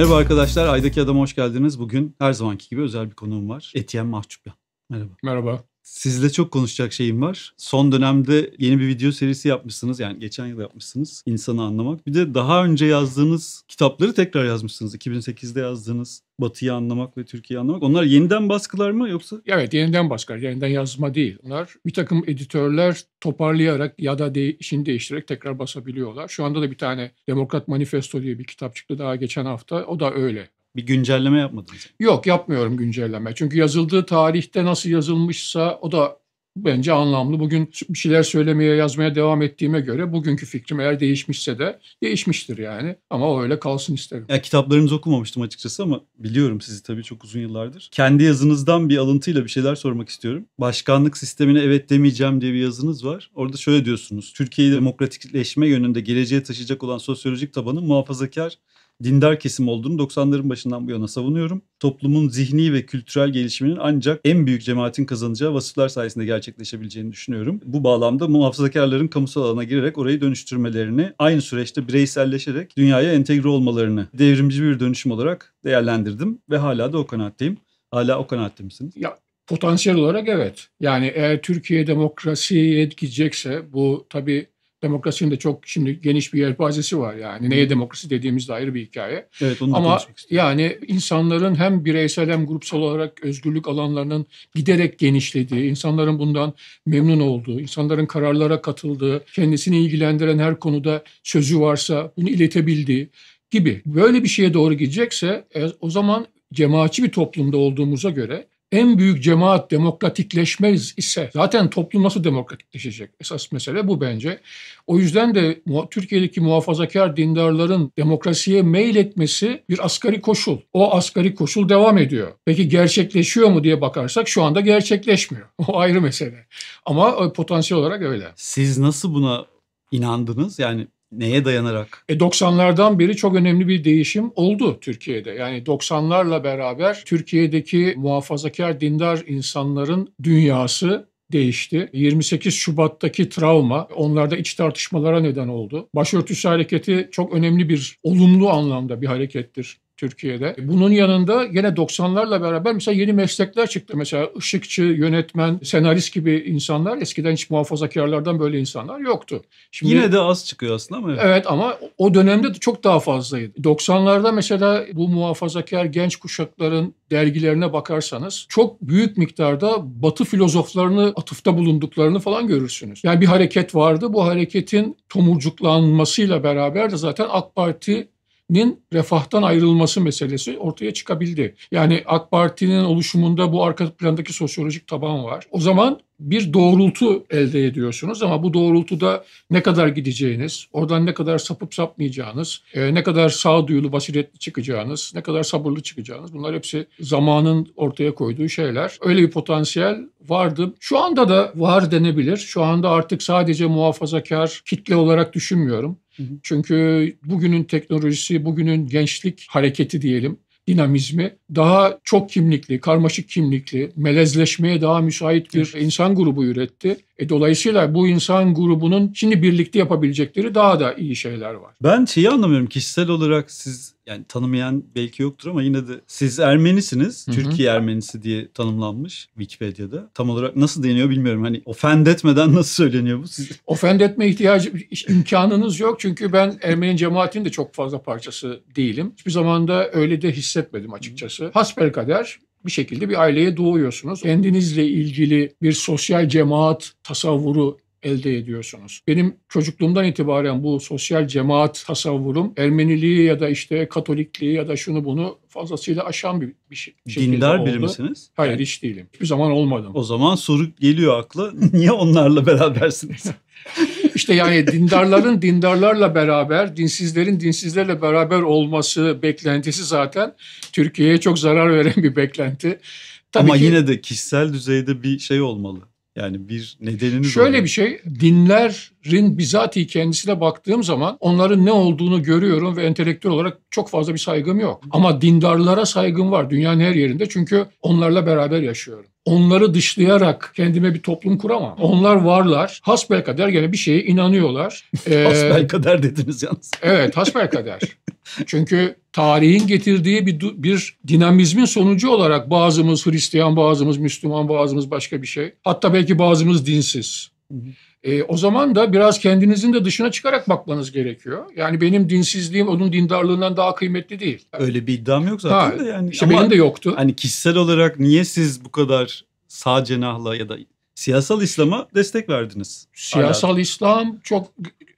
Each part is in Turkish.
Merhaba arkadaşlar, Ay'daki Adam'a hoş geldiniz. Bugün her zamanki gibi özel bir konuğum var. Etiyen Mahçupyan. Merhaba. Merhaba. Sizle çok konuşacak şeyim var. Son dönemde yeni bir video serisi yapmışsınız. Yani geçen yıl yapmışsınız. İnsanı anlamak. Bir de daha önce yazdığınız kitapları tekrar yazmışsınız. 2008'de yazdığınız Batı'yı anlamak ve Türkiye'yi anlamak. Onlar yeniden baskılar mı yoksa? Evet yeniden baskılar. Yeniden yazma değil. Onlar bir takım editörler toparlayarak ya da de, işini değiştirerek tekrar basabiliyorlar. Şu anda da bir tane Demokrat Manifesto diye bir kitap çıktı daha geçen hafta. O da öyle. Bir güncelleme yapmadınız. Yok yapmıyorum güncelleme. Çünkü yazıldığı tarihte nasıl yazılmışsa o da bence anlamlı. Bugün bir şeyler söylemeye, yazmaya devam ettiğime göre bugünkü fikrim eğer değişmişse de değişmiştir yani. Ama o öyle kalsın isterim. Ya, kitaplarınızı okumamıştım açıkçası ama biliyorum sizi tabii çok uzun yıllardır. Kendi yazınızdan bir alıntıyla bir şeyler sormak istiyorum. Başkanlık sistemine evet demeyeceğim diye bir yazınız var. Orada şöyle diyorsunuz. Türkiye'yi demokratikleşme yönünde geleceğe taşıyacak olan sosyolojik tabanın muhafazakar dindar kesim olduğunu 90'ların başından bu yana savunuyorum. Toplumun zihni ve kültürel gelişiminin ancak en büyük cemaatin kazanacağı vasıflar sayesinde gerçekleşebileceğini düşünüyorum. Bu bağlamda muhafazakarların kamusal alana girerek orayı dönüştürmelerini, aynı süreçte bireyselleşerek dünyaya entegre olmalarını devrimci bir dönüşüm olarak değerlendirdim ve hala da o kanaatteyim. Hala o kanaatte misiniz? Ya potansiyel olarak evet. Yani eğer Türkiye demokrasiye gidecekse bu tabii Demokrasinin de çok şimdi geniş bir yelpazesi var yani. Neye demokrasi dediğimiz de ayrı bir hikaye. Evet, onu Ama yani insanların hem bireysel hem grupsal olarak özgürlük alanlarının giderek genişlediği, insanların bundan memnun olduğu, insanların kararlara katıldığı, kendisini ilgilendiren her konuda sözü varsa bunu iletebildiği gibi. Böyle bir şeye doğru gidecekse e, o zaman cemaatçi bir toplumda olduğumuza göre en büyük cemaat demokratikleşmez ise zaten toplum nasıl demokratikleşecek? Esas mesele bu bence. O yüzden de Türkiye'deki muhafazakar dindarların demokrasiye mail etmesi bir asgari koşul. O asgari koşul devam ediyor. Peki gerçekleşiyor mu diye bakarsak şu anda gerçekleşmiyor. O ayrı mesele. Ama e, potansiyel olarak öyle. Siz nasıl buna inandınız? Yani Neye dayanarak? E 90'lardan beri çok önemli bir değişim oldu Türkiye'de. Yani 90'larla beraber Türkiye'deki muhafazakar dindar insanların dünyası değişti. 28 Şubat'taki travma onlarda iç tartışmalara neden oldu. Başörtüsü hareketi çok önemli bir olumlu anlamda bir harekettir Türkiye'de. Bunun yanında yine 90'larla beraber mesela yeni meslekler çıktı. Mesela ışıkçı, yönetmen, senarist gibi insanlar eskiden hiç muhafazakarlardan böyle insanlar yoktu. Şimdi, Yine de az çıkıyor aslında ama. Evet. evet ama o dönemde de çok daha fazlaydı. 90'larda mesela bu muhafazakar genç kuşakların dergilerine bakarsanız çok büyük miktarda batı filozoflarını atıfta bulunduklarını falan görürsünüz. Yani bir hareket vardı. Bu hareketin tomurcuklanmasıyla beraber de zaten AK Parti Parti'nin refahtan ayrılması meselesi ortaya çıkabildi. Yani AK Parti'nin oluşumunda bu arka plandaki sosyolojik taban var. O zaman bir doğrultu elde ediyorsunuz ama bu doğrultuda ne kadar gideceğiniz, oradan ne kadar sapıp sapmayacağınız, e, ne kadar sağduyulu, basiretli çıkacağınız, ne kadar sabırlı çıkacağınız bunlar hepsi zamanın ortaya koyduğu şeyler. Öyle bir potansiyel vardı. Şu anda da var denebilir. Şu anda artık sadece muhafazakar kitle olarak düşünmüyorum. Çünkü bugünün teknolojisi, bugünün gençlik hareketi diyelim dinamizmi daha çok kimlikli, karmaşık kimlikli, melezleşmeye daha müsait bir insan grubu üretti. E dolayısıyla bu insan grubunun şimdi birlikte yapabilecekleri daha da iyi şeyler var. Ben şeyi anlamıyorum kişisel olarak siz yani tanımayan belki yoktur ama yine de siz Ermenisiniz. Hı hı. Türkiye Ermenisi diye tanımlanmış Wikipedia'da. Tam olarak nasıl deniyor bilmiyorum. Hani ofend etmeden nasıl söyleniyor bu? Siz... Ofend etme ihtiyacı imkanınız yok. Çünkü ben Ermeni cemaatinin de çok fazla parçası değilim. Hiçbir zaman da öyle de hissetmedim açıkçası. Hasbelkader bir şekilde bir aileye doğuyorsunuz. Kendinizle ilgili bir sosyal cemaat tasavvuru elde ediyorsunuz. Benim çocukluğumdan itibaren bu sosyal cemaat tasavvurum Ermeniliği ya da işte Katolikliği ya da şunu bunu fazlasıyla aşan bir, bir şey. Dindar oldu. biri misiniz? Hayır yani. hiç değilim. Hiçbir zaman olmadım. O zaman soru geliyor akla. Niye onlarla berabersiniz? İşte yani dindarların dindarlarla beraber, dinsizlerin dinsizlerle beraber olması beklentisi zaten Türkiye'ye çok zarar veren bir beklenti. Tabii Ama ki, yine de kişisel düzeyde bir şey olmalı. Yani bir nedeniniz Şöyle olur. bir şey dinler Rin bizatihi kendisine baktığım zaman onların ne olduğunu görüyorum ve entelektüel olarak çok fazla bir saygım yok. Ama dindarlara saygım var dünyanın her yerinde çünkü onlarla beraber yaşıyorum. Onları dışlayarak kendime bir toplum kuramam. Onlar varlar. Hasbel kader gene bir şeye inanıyorlar. Ee, hasbel kader dediniz yalnız. evet hasbel kader. Çünkü tarihin getirdiği bir, bir dinamizmin sonucu olarak bazımız Hristiyan, bazımız Müslüman, bazımız başka bir şey. Hatta belki bazımız dinsiz. E, o zaman da biraz kendinizin de dışına çıkarak bakmanız gerekiyor. Yani benim dinsizliğim onun dindarlığından daha kıymetli değil. Öyle bir iddiam yok zaten ha, de yani. Işte benim de yoktu. Hani kişisel olarak niye siz bu kadar sağ cenahla ya da siyasal İslam'a destek verdiniz? Siyasal Hala. İslam çok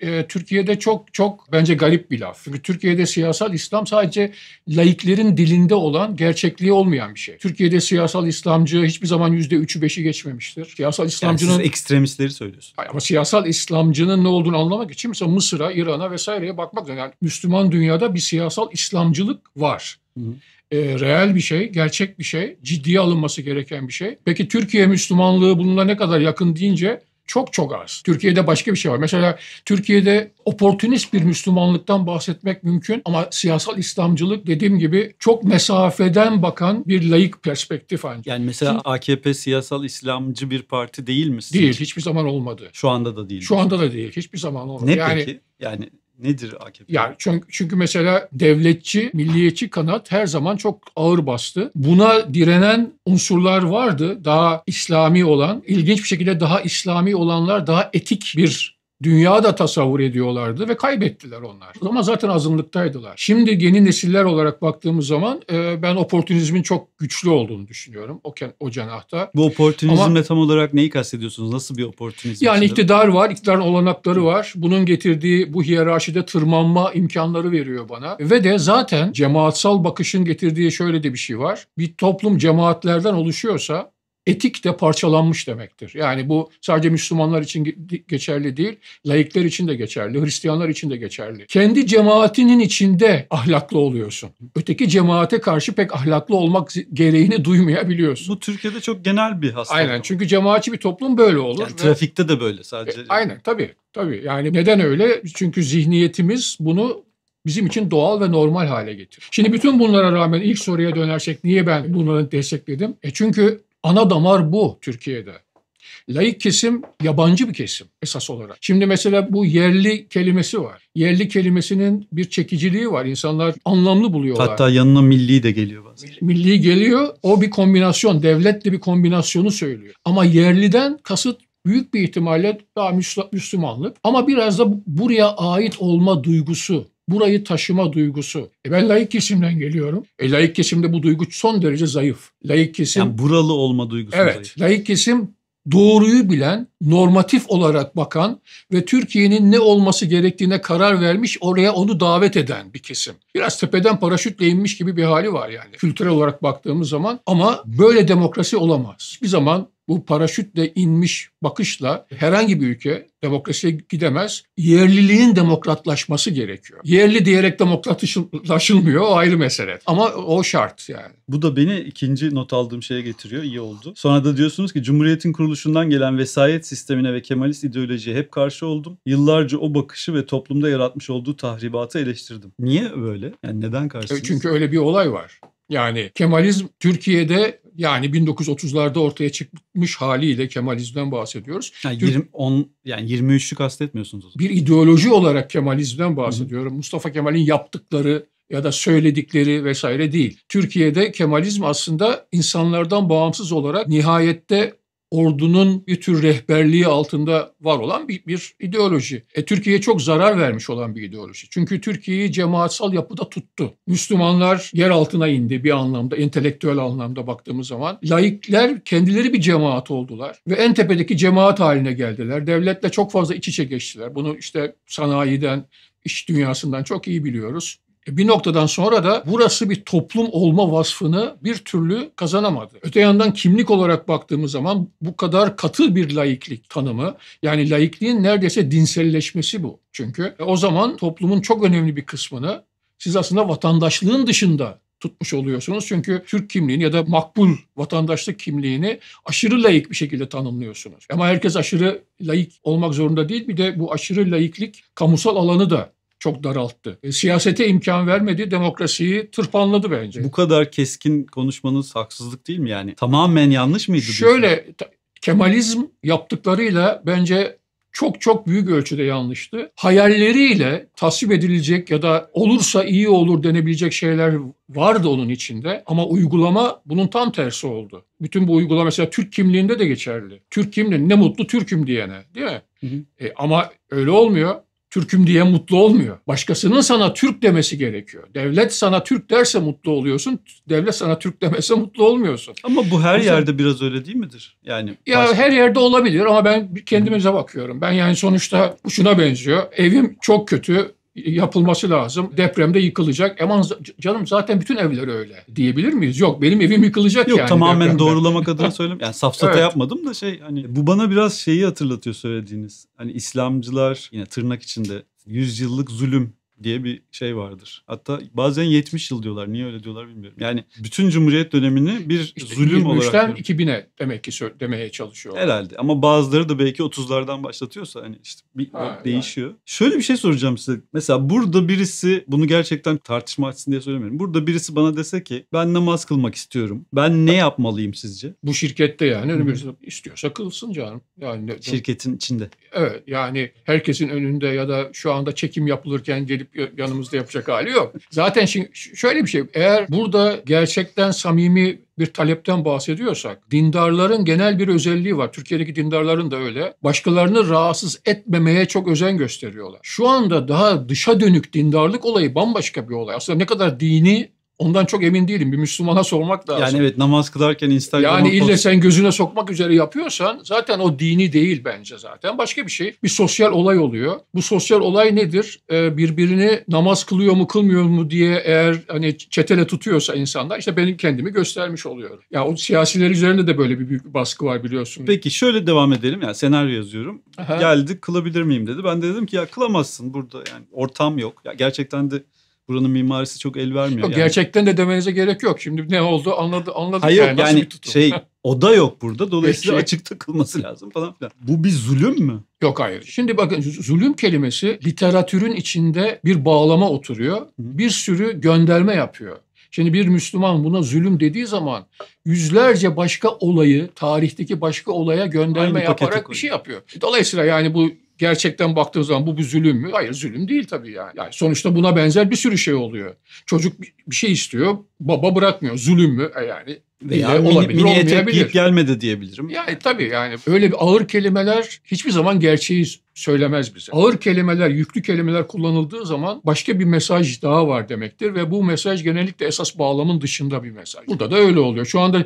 e, Türkiye'de çok çok bence garip bir laf. Çünkü Türkiye'de siyasal İslam sadece laiklerin dilinde olan, gerçekliği olmayan bir şey. Türkiye'de siyasal İslamcı hiçbir zaman yüzde üçü beşi geçmemiştir. Siyasal İslamcının... Yani siz ekstremistleri söylüyorsun. ama siyasal İslamcının ne olduğunu anlamak için mesela Mısır'a, İran'a vesaireye bakmak lazım. Yani Müslüman dünyada bir siyasal İslamcılık var. hı e, ee, reel bir şey, gerçek bir şey, ciddiye alınması gereken bir şey. Peki Türkiye Müslümanlığı bununla ne kadar yakın deyince çok çok az. Türkiye'de başka bir şey var. Mesela Türkiye'de oportunist bir Müslümanlıktan bahsetmek mümkün ama siyasal İslamcılık dediğim gibi çok mesafeden bakan bir layık perspektif ancak. Yani mesela Şimdi, AKP siyasal İslamcı bir parti değil mi? Değil, hiçbir zaman olmadı. Şu anda da değil. Şu anda da değil, hiçbir zaman olmadı. Ne yani, peki? Yani Nedir AKP? Ya çünkü, çünkü mesela devletçi, milliyetçi kanat her zaman çok ağır bastı. Buna direnen unsurlar vardı. Daha İslami olan, ilginç bir şekilde daha İslami olanlar daha etik bir dünya da tasavvur ediyorlardı ve kaybettiler onlar. Ama zaten azınlıktaydılar. Şimdi yeni nesiller olarak baktığımız zaman e, ben oportunizmin çok güçlü olduğunu düşünüyorum o, o cenahta. Bu oportunizmle Ama, tam olarak neyi kastediyorsunuz? Nasıl bir oportunizm? Yani içinde? iktidar var, iktidarın olanakları var. Bunun getirdiği bu hiyerarşide tırmanma imkanları veriyor bana. Ve de zaten cemaatsal bakışın getirdiği şöyle de bir şey var. Bir toplum cemaatlerden oluşuyorsa etik de parçalanmış demektir. Yani bu sadece Müslümanlar için geçerli değil, laikler için de geçerli, Hristiyanlar için de geçerli. Kendi cemaatinin içinde ahlaklı oluyorsun. Öteki cemaate karşı pek ahlaklı olmak gereğini duymayabiliyorsun. Bu Türkiye'de çok genel bir hastalık. Aynen çünkü cemaatçi bir toplum böyle olur. Yani trafikte de böyle sadece. E, aynen tabii tabii yani neden öyle? Çünkü zihniyetimiz bunu bizim için doğal ve normal hale getir. Şimdi bütün bunlara rağmen ilk soruya dönersek niye ben bunları destekledim? E çünkü Ana damar bu Türkiye'de. Layık kesim yabancı bir kesim esas olarak. Şimdi mesela bu yerli kelimesi var. Yerli kelimesinin bir çekiciliği var. İnsanlar anlamlı buluyorlar. Hatta yanına milli de geliyor bazen. Milli geliyor. O bir kombinasyon. Devletle bir kombinasyonu söylüyor. Ama yerliden kasıt büyük bir ihtimalle daha Müslümanlık. Ama biraz da buraya ait olma duygusu burayı taşıma duygusu. E ben laik kesimden geliyorum. E laik kesimde bu duygu son derece zayıf. Laik kesim... Yani buralı olma duygusu evet, zayıf. Evet. Laik kesim doğruyu bilen, normatif olarak bakan ve Türkiye'nin ne olması gerektiğine karar vermiş, oraya onu davet eden bir kesim. Biraz tepeden paraşütle inmiş gibi bir hali var yani kültürel olarak baktığımız zaman ama böyle demokrasi olamaz. Bir zaman bu paraşütle inmiş bakışla herhangi bir ülke demokrasiye gidemez. Yerliliğin demokratlaşması gerekiyor. Yerli diyerek demokratlaşılmıyor o ayrı mesele. Ama o şart yani. Bu da beni ikinci not aldığım şeye getiriyor. İyi oldu. Sonra da diyorsunuz ki Cumhuriyet'in kuruluşundan gelen vesayet sistemine ve Kemalist ideolojiye hep karşı oldum. Yıllarca o bakışı ve toplumda yaratmış olduğu tahribatı eleştirdim. Niye böyle? Yani neden karşısınız? E, çünkü öyle bir olay var. Yani Kemalizm Türkiye'de yani 1930'larda ortaya çıkmış haliyle Kemalizm'den bahsediyoruz. Yani, 20, 10, yani 23'lü kastetmiyorsunuz. O Bir ideoloji olarak Kemalizm'den bahsediyorum. Hı hı. Mustafa Kemal'in yaptıkları ya da söyledikleri vesaire değil. Türkiye'de Kemalizm aslında insanlardan bağımsız olarak nihayette ordunun bir tür rehberliği altında var olan bir, bir ideoloji. E, Türkiye'ye çok zarar vermiş olan bir ideoloji. Çünkü Türkiye'yi cemaatsal yapıda tuttu. Müslümanlar yer altına indi bir anlamda, entelektüel anlamda baktığımız zaman. Laikler kendileri bir cemaat oldular ve en tepedeki cemaat haline geldiler. Devletle çok fazla iç içe geçtiler. Bunu işte sanayiden, iş dünyasından çok iyi biliyoruz. E, bir noktadan sonra da burası bir toplum olma vasfını bir türlü kazanamadı. Öte yandan kimlik olarak baktığımız zaman bu kadar katı bir laiklik tanımı yani laikliğin neredeyse dinselleşmesi bu. Çünkü e, o zaman toplumun çok önemli bir kısmını siz aslında vatandaşlığın dışında tutmuş oluyorsunuz. Çünkü Türk kimliğini ya da makbul vatandaşlık kimliğini aşırı layık bir şekilde tanımlıyorsunuz. Ama herkes aşırı layık olmak zorunda değil. Bir de bu aşırı layıklık kamusal alanı da çok daralttı. E, siyasete imkan vermedi, demokrasiyi tırpanladı bence. Bu kadar keskin konuşmanız haksızlık değil mi yani? Tamamen yanlış mıydı? Şöyle Kemalizm yaptıklarıyla bence çok çok büyük ölçüde yanlıştı. Hayalleriyle tasvip edilecek ya da olursa iyi olur denebilecek şeyler vardı onun içinde ama uygulama bunun tam tersi oldu. Bütün bu uygulama mesela Türk kimliğinde de geçerli. Türk kimliği ne mutlu Türk'üm diyene değil mi? Hı hı. E, ama öyle olmuyor. Türk'üm diye mutlu olmuyor. Başkasının sana Türk demesi gerekiyor. Devlet sana Türk derse mutlu oluyorsun. Devlet sana Türk demese mutlu olmuyorsun. Ama bu her yüzden, yerde biraz öyle değil midir? Yani Ya başka... her yerde olabilir ama ben kendimize bakıyorum. Ben yani sonuçta şuna benziyor. Evim çok kötü yapılması lazım. Depremde yıkılacak. Eman canım zaten bütün evler öyle diyebilir miyiz? Yok benim evim yıkılacak Yok, yani. Yok tamamen depremde. doğrulamak adına söyleyeyim. Yani safsata evet. yapmadım da şey hani bu bana biraz şeyi hatırlatıyor söylediğiniz. Hani İslamcılar yine tırnak içinde yüzyıllık zulüm diye bir şey vardır. Hatta bazen 70 yıl diyorlar. Niye öyle diyorlar bilmiyorum. Yani bütün Cumhuriyet dönemini bir işte zulüm olarak... 2000'e demek ki demeye çalışıyor. Herhalde ama bazıları da belki 30'lardan başlatıyorsa hani işte bir ha, değişiyor. Yani. Şöyle bir şey soracağım size. Mesela burada birisi bunu gerçekten tartışma açsın diye söylemiyorum. Burada birisi bana dese ki ben namaz kılmak istiyorum. Ben ne yapmalıyım sizce? Bu şirkette yani önümüzde istiyorsa kılsın canım. Yani şirketin içinde. Evet yani herkesin önünde ya da şu anda çekim yapılırken gelip yanımızda yapacak hali yok. Zaten şimdi şöyle bir şey. Eğer burada gerçekten samimi bir talepten bahsediyorsak dindarların genel bir özelliği var. Türkiye'deki dindarların da öyle. Başkalarını rahatsız etmemeye çok özen gösteriyorlar. Şu anda daha dışa dönük dindarlık olayı bambaşka bir olay. Aslında ne kadar dini Ondan çok emin değilim. Bir Müslümana sormak lazım. Yani evet namaz kılarken Instagram'a... Yani ille sen gözüne sokmak üzere yapıyorsan zaten o dini değil bence zaten. Başka bir şey. Bir sosyal olay oluyor. Bu sosyal olay nedir? Ee, birbirini namaz kılıyor mu kılmıyor mu diye eğer hani çetele tutuyorsa insanlar işte benim kendimi göstermiş oluyorum. Ya o siyasiler üzerinde de böyle bir büyük bir baskı var biliyorsun. Peki şöyle devam edelim. Yani senaryo yazıyorum. Aha. Geldi kılabilir miyim dedi. Ben de dedim ki ya kılamazsın burada yani ortam yok. Ya gerçekten de buranın mimarisi çok el vermiyor. Yok, yani. Gerçekten de demenize gerek yok. Şimdi ne oldu anladı, anladık. Hayır yani, yani şey oda yok burada. Dolayısıyla açıkta kılması lazım falan filan. Bu bir zulüm mü? Yok hayır. Şimdi bakın zulüm kelimesi literatürün içinde bir bağlama oturuyor. Bir sürü gönderme yapıyor. Şimdi bir Müslüman buna zulüm dediği zaman yüzlerce başka olayı, tarihteki başka olaya gönderme Aynı yaparak bir şey yapıyor. Dolayısıyla yani bu gerçekten baktığın zaman bu bir zulüm mü? Hayır zulüm değil tabii yani. yani. Sonuçta buna benzer bir sürü şey oluyor. Çocuk bir şey istiyor, baba bırakmıyor. Zulüm mü? E, yani veya yani olabilir, mini, mini etek giyip gelmedi diyebilirim. Yani tabii yani öyle bir ağır kelimeler hiçbir zaman gerçeği söylemez bize. Ağır kelimeler, yüklü kelimeler kullanıldığı zaman başka bir mesaj daha var demektir ve bu mesaj genellikle esas bağlamın dışında bir mesaj. Burada da öyle oluyor. Şu anda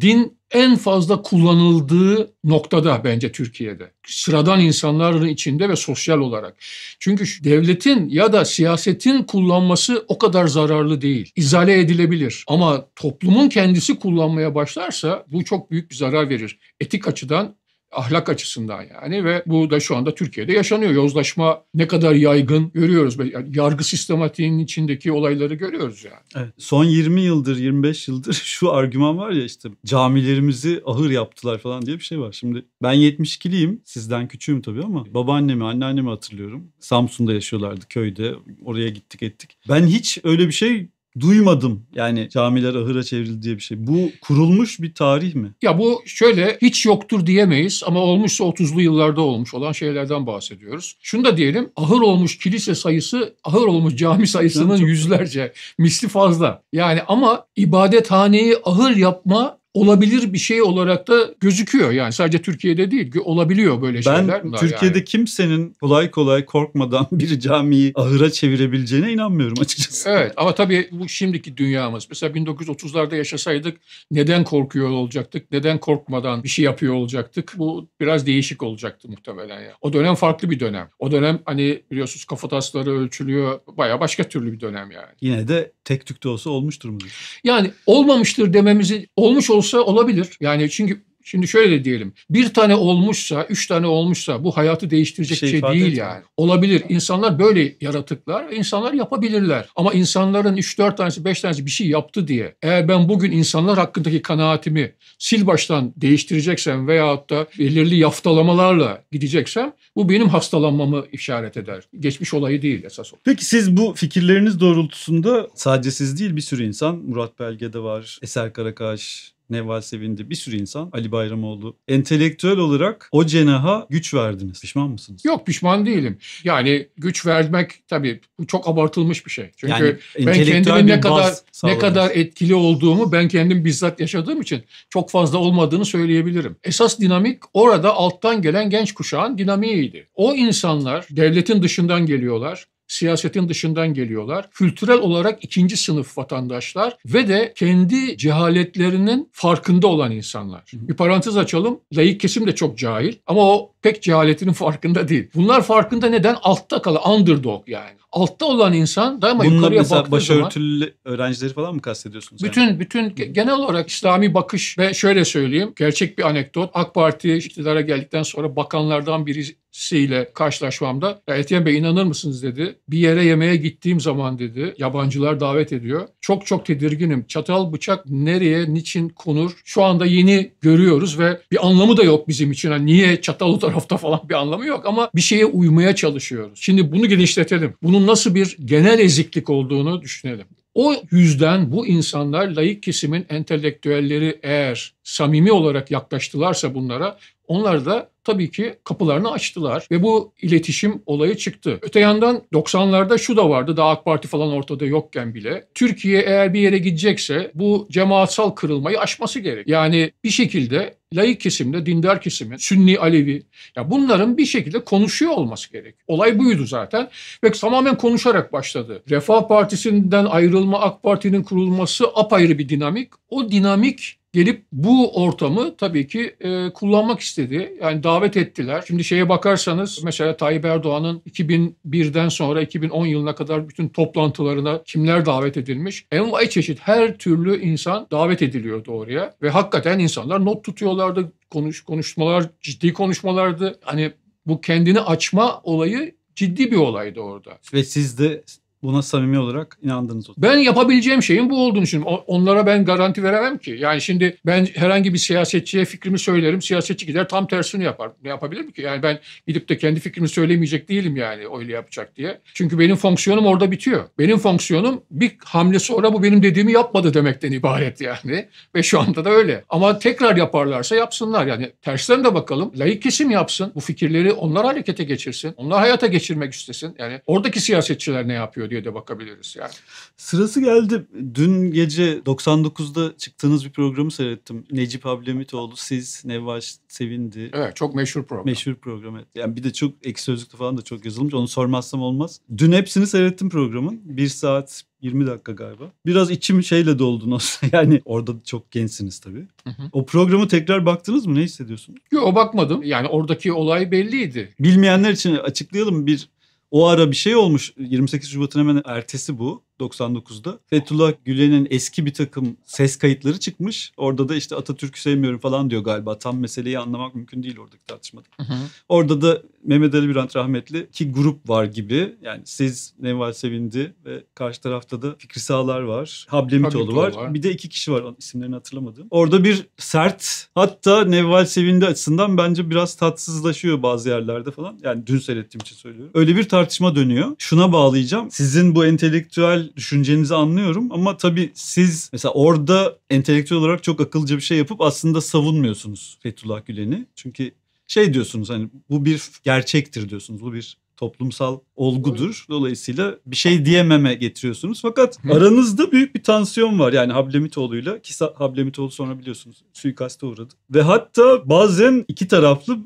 din en fazla kullanıldığı noktada bence Türkiye'de. Sıradan insanların içinde ve sosyal olarak. Çünkü devletin ya da siyasetin kullanması o kadar zararlı değil. İzale edilebilir. Ama toplumun kendisi kullanmaya başlarsa bu çok büyük bir zarar verir. Etik açıdan ahlak açısından yani ve bu da şu anda Türkiye'de yaşanıyor. Yozlaşma ne kadar yaygın görüyoruz. Yani yargı sistematiğinin içindeki olayları görüyoruz yani. Evet. Son 20 yıldır 25 yıldır şu argüman var ya işte camilerimizi ahır yaptılar falan diye bir şey var. Şimdi ben 72'liyim sizden küçüğüm tabii ama babaannemi anneannemi hatırlıyorum. Samsun'da yaşıyorlardı köyde oraya gittik ettik. Ben hiç öyle bir şey duymadım yani camiler ahıra çevrildi diye bir şey. Bu kurulmuş bir tarih mi? Ya bu şöyle hiç yoktur diyemeyiz ama olmuşsa 30'lu yıllarda olmuş olan şeylerden bahsediyoruz. Şunu da diyelim ahır olmuş kilise sayısı ahır olmuş cami sayısının yüzlerce misli fazla. Yani ama ibadethaneyi ahır yapma olabilir bir şey olarak da gözüküyor. Yani sadece Türkiye'de değil olabiliyor böyle şeyler. Ben Türkiye'de yani. kimsenin kolay kolay korkmadan bir camiyi ahıra çevirebileceğine inanmıyorum açıkçası. Evet ama tabii bu şimdiki dünyamız. Mesela 1930'larda yaşasaydık neden korkuyor olacaktık? Neden korkmadan bir şey yapıyor olacaktık? Bu biraz değişik olacaktı muhtemelen. Yani. O dönem farklı bir dönem. O dönem hani biliyorsunuz kafa ölçülüyor. Baya başka türlü bir dönem yani. Yine de tek tük de olsa olmuştur mu? Yani olmamıştır dememizi olmuş olsa olabilir. Yani çünkü Şimdi şöyle diyelim. Bir tane olmuşsa, üç tane olmuşsa bu hayatı değiştirecek şey, şey değil etmiyor. yani. Olabilir. İnsanlar böyle yaratıklar. insanlar yapabilirler. Ama insanların üç dört tanesi, beş tanesi bir şey yaptı diye. Eğer ben bugün insanlar hakkındaki kanaatimi sil baştan değiştireceksem veyahut da belirli yaftalamalarla gideceksem bu benim hastalanmamı işaret eder. Geçmiş olayı değil esas olarak. Peki siz bu fikirleriniz doğrultusunda sadece siz değil bir sürü insan Murat Belge'de var, Eser Karakaş, Neval Sevindi bir sürü insan Ali Bayramoğlu entelektüel olarak o cenaha güç verdiniz. Pişman mısınız? Yok pişman değilim. Yani güç vermek tabii bu çok abartılmış bir şey. Çünkü yani, ben kendimi ne kadar ne kadar etkili olduğumu ben kendim bizzat yaşadığım için çok fazla olmadığını söyleyebilirim. Esas dinamik orada alttan gelen genç kuşağın dinamiğiydi. O insanlar devletin dışından geliyorlar siyasetin dışından geliyorlar. Kültürel olarak ikinci sınıf vatandaşlar ve de kendi cehaletlerinin farkında olan insanlar. Bir parantez açalım. Layık kesim de çok cahil ama o pek cehaletinin farkında değil. Bunlar farkında neden? Altta kalı, underdog yani. Altta olan insan daima Bununla yukarıya baktığı başörtülü öğrencileri falan mı kastediyorsunuz? Bütün, yani? bütün genel olarak İslami bakış ve şöyle söyleyeyim. Gerçek bir anekdot. AK Parti iktidara geldikten sonra bakanlardan birisiyle karşılaşmamda ya Etiyen Bey inanır mısınız dedi. Bir yere yemeğe gittiğim zaman dedi yabancılar davet ediyor. Çok çok tedirginim. Çatal bıçak nereye, niçin konur? Şu anda yeni görüyoruz ve bir anlamı da yok bizim için. Yani niye çatal o tarafta falan bir anlamı yok ama bir şeye uymaya çalışıyoruz. Şimdi bunu genişletelim. Bunun nasıl bir genel eziklik olduğunu düşünelim. O yüzden bu insanlar layık kesimin entelektüelleri eğer samimi olarak yaklaştılarsa bunlara onlar da tabii ki kapılarını açtılar ve bu iletişim olayı çıktı. Öte yandan 90'larda şu da vardı daha AK Parti falan ortada yokken bile. Türkiye eğer bir yere gidecekse bu cemaatsal kırılmayı aşması gerek. Yani bir şekilde laik kesimde, dindar kesimi, Sünni, Alevi ya bunların bir şekilde konuşuyor olması gerek. Olay buydu zaten ve tamamen konuşarak başladı. Refah Partisi'nden ayrılma, AK Parti'nin kurulması apayrı bir dinamik. O dinamik gelip bu ortamı tabii ki e, kullanmak istedi. Yani davet ettiler. Şimdi şeye bakarsanız mesela Tayyip Erdoğan'ın 2001'den sonra 2010 yılına kadar bütün toplantılarına kimler davet edilmiş? Envai çeşit her türlü insan davet ediliyordu oraya ve hakikaten insanlar not tutuyorlardı. Konuş, konuşmalar ciddi konuşmalardı. Hani bu kendini açma olayı ciddi bir olaydı orada. Ve siz de Buna samimi olarak inandınız. Ben yapabileceğim şeyin bu olduğunu düşünüyorum. Onlara ben garanti veremem ki. Yani şimdi ben herhangi bir siyasetçiye fikrimi söylerim. Siyasetçi gider tam tersini yapar. Ne yapabilirim ki? Yani ben gidip de kendi fikrimi söylemeyecek değilim yani öyle yapacak diye. Çünkü benim fonksiyonum orada bitiyor. Benim fonksiyonum bir hamle sonra bu benim dediğimi yapmadı demekten ibaret yani. Ve şu anda da öyle. Ama tekrar yaparlarsa yapsınlar. Yani terslerine de bakalım. Layık kesim yapsın. Bu fikirleri onlar harekete geçirsin. Onlar hayata geçirmek istesin. Yani oradaki siyasetçiler ne yapıyor oluyor diye de bakabiliriz yani. Sırası geldi. Dün gece 99'da çıktığınız bir programı seyrettim. Necip Ablemitoğlu, siz, Nevaş Sevindi. Evet çok meşhur program. Meşhur program evet. Yani bir de çok ek sözlükte falan da çok yazılmış. Onu sormazsam olmaz. Dün hepsini seyrettim programın. Bir saat 20 dakika galiba. Biraz içim şeyle doldu nasıl. Yani orada çok gençsiniz tabii. Hı hı. O programı tekrar baktınız mı? Ne hissediyorsunuz? Yok bakmadım. Yani oradaki olay belliydi. Bilmeyenler için açıklayalım. Bir o ara bir şey olmuş. 28 Şubat'ın hemen ertesi bu. 99'da. Fethullah Gülen'in eski bir takım ses kayıtları çıkmış. Orada da işte Atatürk'ü sevmiyorum falan diyor galiba. Tam meseleyi anlamak mümkün değil oradaki tartışmada. Hı hı. Orada da Mehmet Ali Birant rahmetli iki grup var gibi. Yani siz Neval Sevindi ve karşı tarafta da Fikri Sağlar var. Hablemitoğlu var. var. Bir de iki kişi var isimlerini hatırlamadım. Orada bir sert hatta Neval Sevindi açısından bence biraz tatsızlaşıyor bazı yerlerde falan. Yani dün seyrettiğim için söylüyorum. Öyle bir tartışma dönüyor. Şuna bağlayacağım. Sizin bu entelektüel düşüncenizi anlıyorum ama tabii siz mesela orada entelektüel olarak çok akılcı bir şey yapıp aslında savunmuyorsunuz Fethullah Gülen'i. Çünkü şey diyorsunuz hani bu bir gerçektir diyorsunuz. Bu bir toplumsal olgudur. Dolayısıyla bir şey diyememe getiriyorsunuz. Fakat aranızda büyük bir tansiyon var. Yani Hablemitoğlu'yla ki Hablemitoğlu sonra biliyorsunuz suikaste uğradı. Ve hatta bazen iki taraflı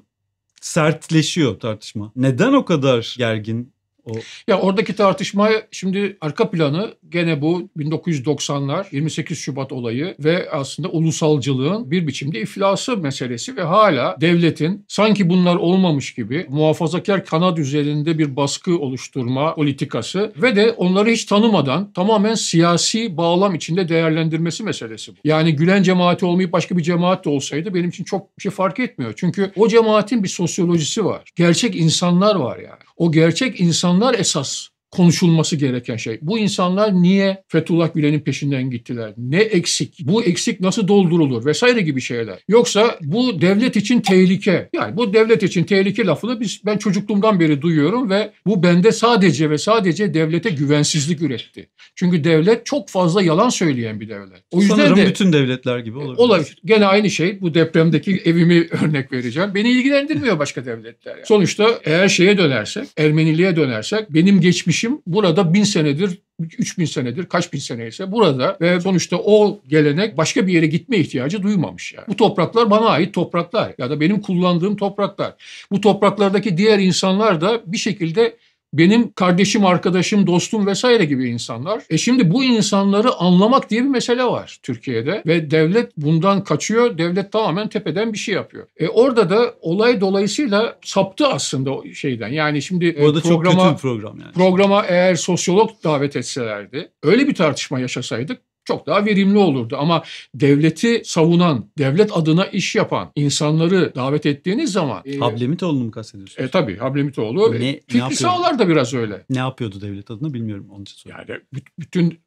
sertleşiyor tartışma. Neden o kadar gergin o... Ya oradaki tartışma şimdi arka planı gene bu 1990'lar 28 Şubat olayı ve aslında ulusalcılığın bir biçimde iflası meselesi ve hala devletin sanki bunlar olmamış gibi muhafazakar kanat üzerinde bir baskı oluşturma politikası ve de onları hiç tanımadan tamamen siyasi bağlam içinde değerlendirmesi meselesi bu. Yani Gülen cemaati olmayıp başka bir cemaat de olsaydı benim için çok bir şey fark etmiyor. Çünkü o cemaatin bir sosyolojisi var. Gerçek insanlar var yani. O gerçek insan Sondar esas. konuşulması gereken şey. Bu insanlar niye Fethullah Gülen'in peşinden gittiler? Ne eksik? Bu eksik nasıl doldurulur? Vesaire gibi şeyler. Yoksa bu devlet için tehlike. Yani bu devlet için tehlike lafını biz ben çocukluğumdan beri duyuyorum ve bu bende sadece ve sadece devlete güvensizlik üretti. Çünkü devlet çok fazla yalan söyleyen bir devlet. O yüzden Sanırım de, bütün devletler gibi olabilir. Olabilir. Gene aynı şey. Bu depremdeki evimi örnek vereceğim. Beni ilgilendirmiyor başka devletler. Yani. Sonuçta eğer şeye dönersek, Ermeniliğe dönersek benim geçmiş yerleşim burada bin senedir üç bin senedir kaç bin seneyse burada ve sonuçta o gelenek başka bir yere gitme ihtiyacı duymamış yani. Bu topraklar bana ait topraklar ya da benim kullandığım topraklar. Bu topraklardaki diğer insanlar da bir şekilde benim kardeşim, arkadaşım, dostum vesaire gibi insanlar. E şimdi bu insanları anlamak diye bir mesele var Türkiye'de ve devlet bundan kaçıyor. Devlet tamamen tepeden bir şey yapıyor. E orada da olay dolayısıyla saptı aslında şeyden. Yani şimdi e, Orada programa, çok kötü bir program yani. Programa eğer sosyolog davet etselerdi öyle bir tartışma yaşasaydık çok daha verimli olurdu ama devleti savunan, devlet adına iş yapan insanları davet ettiğiniz zaman... E, ee, Hablemitoğlu'nu mu kastediyorsunuz? E tabii Hablemitoğlu. Ne, Fikri ne Sağlar da biraz öyle. Ne yapıyordu devlet adına bilmiyorum onun için soruyorum. Yani bütün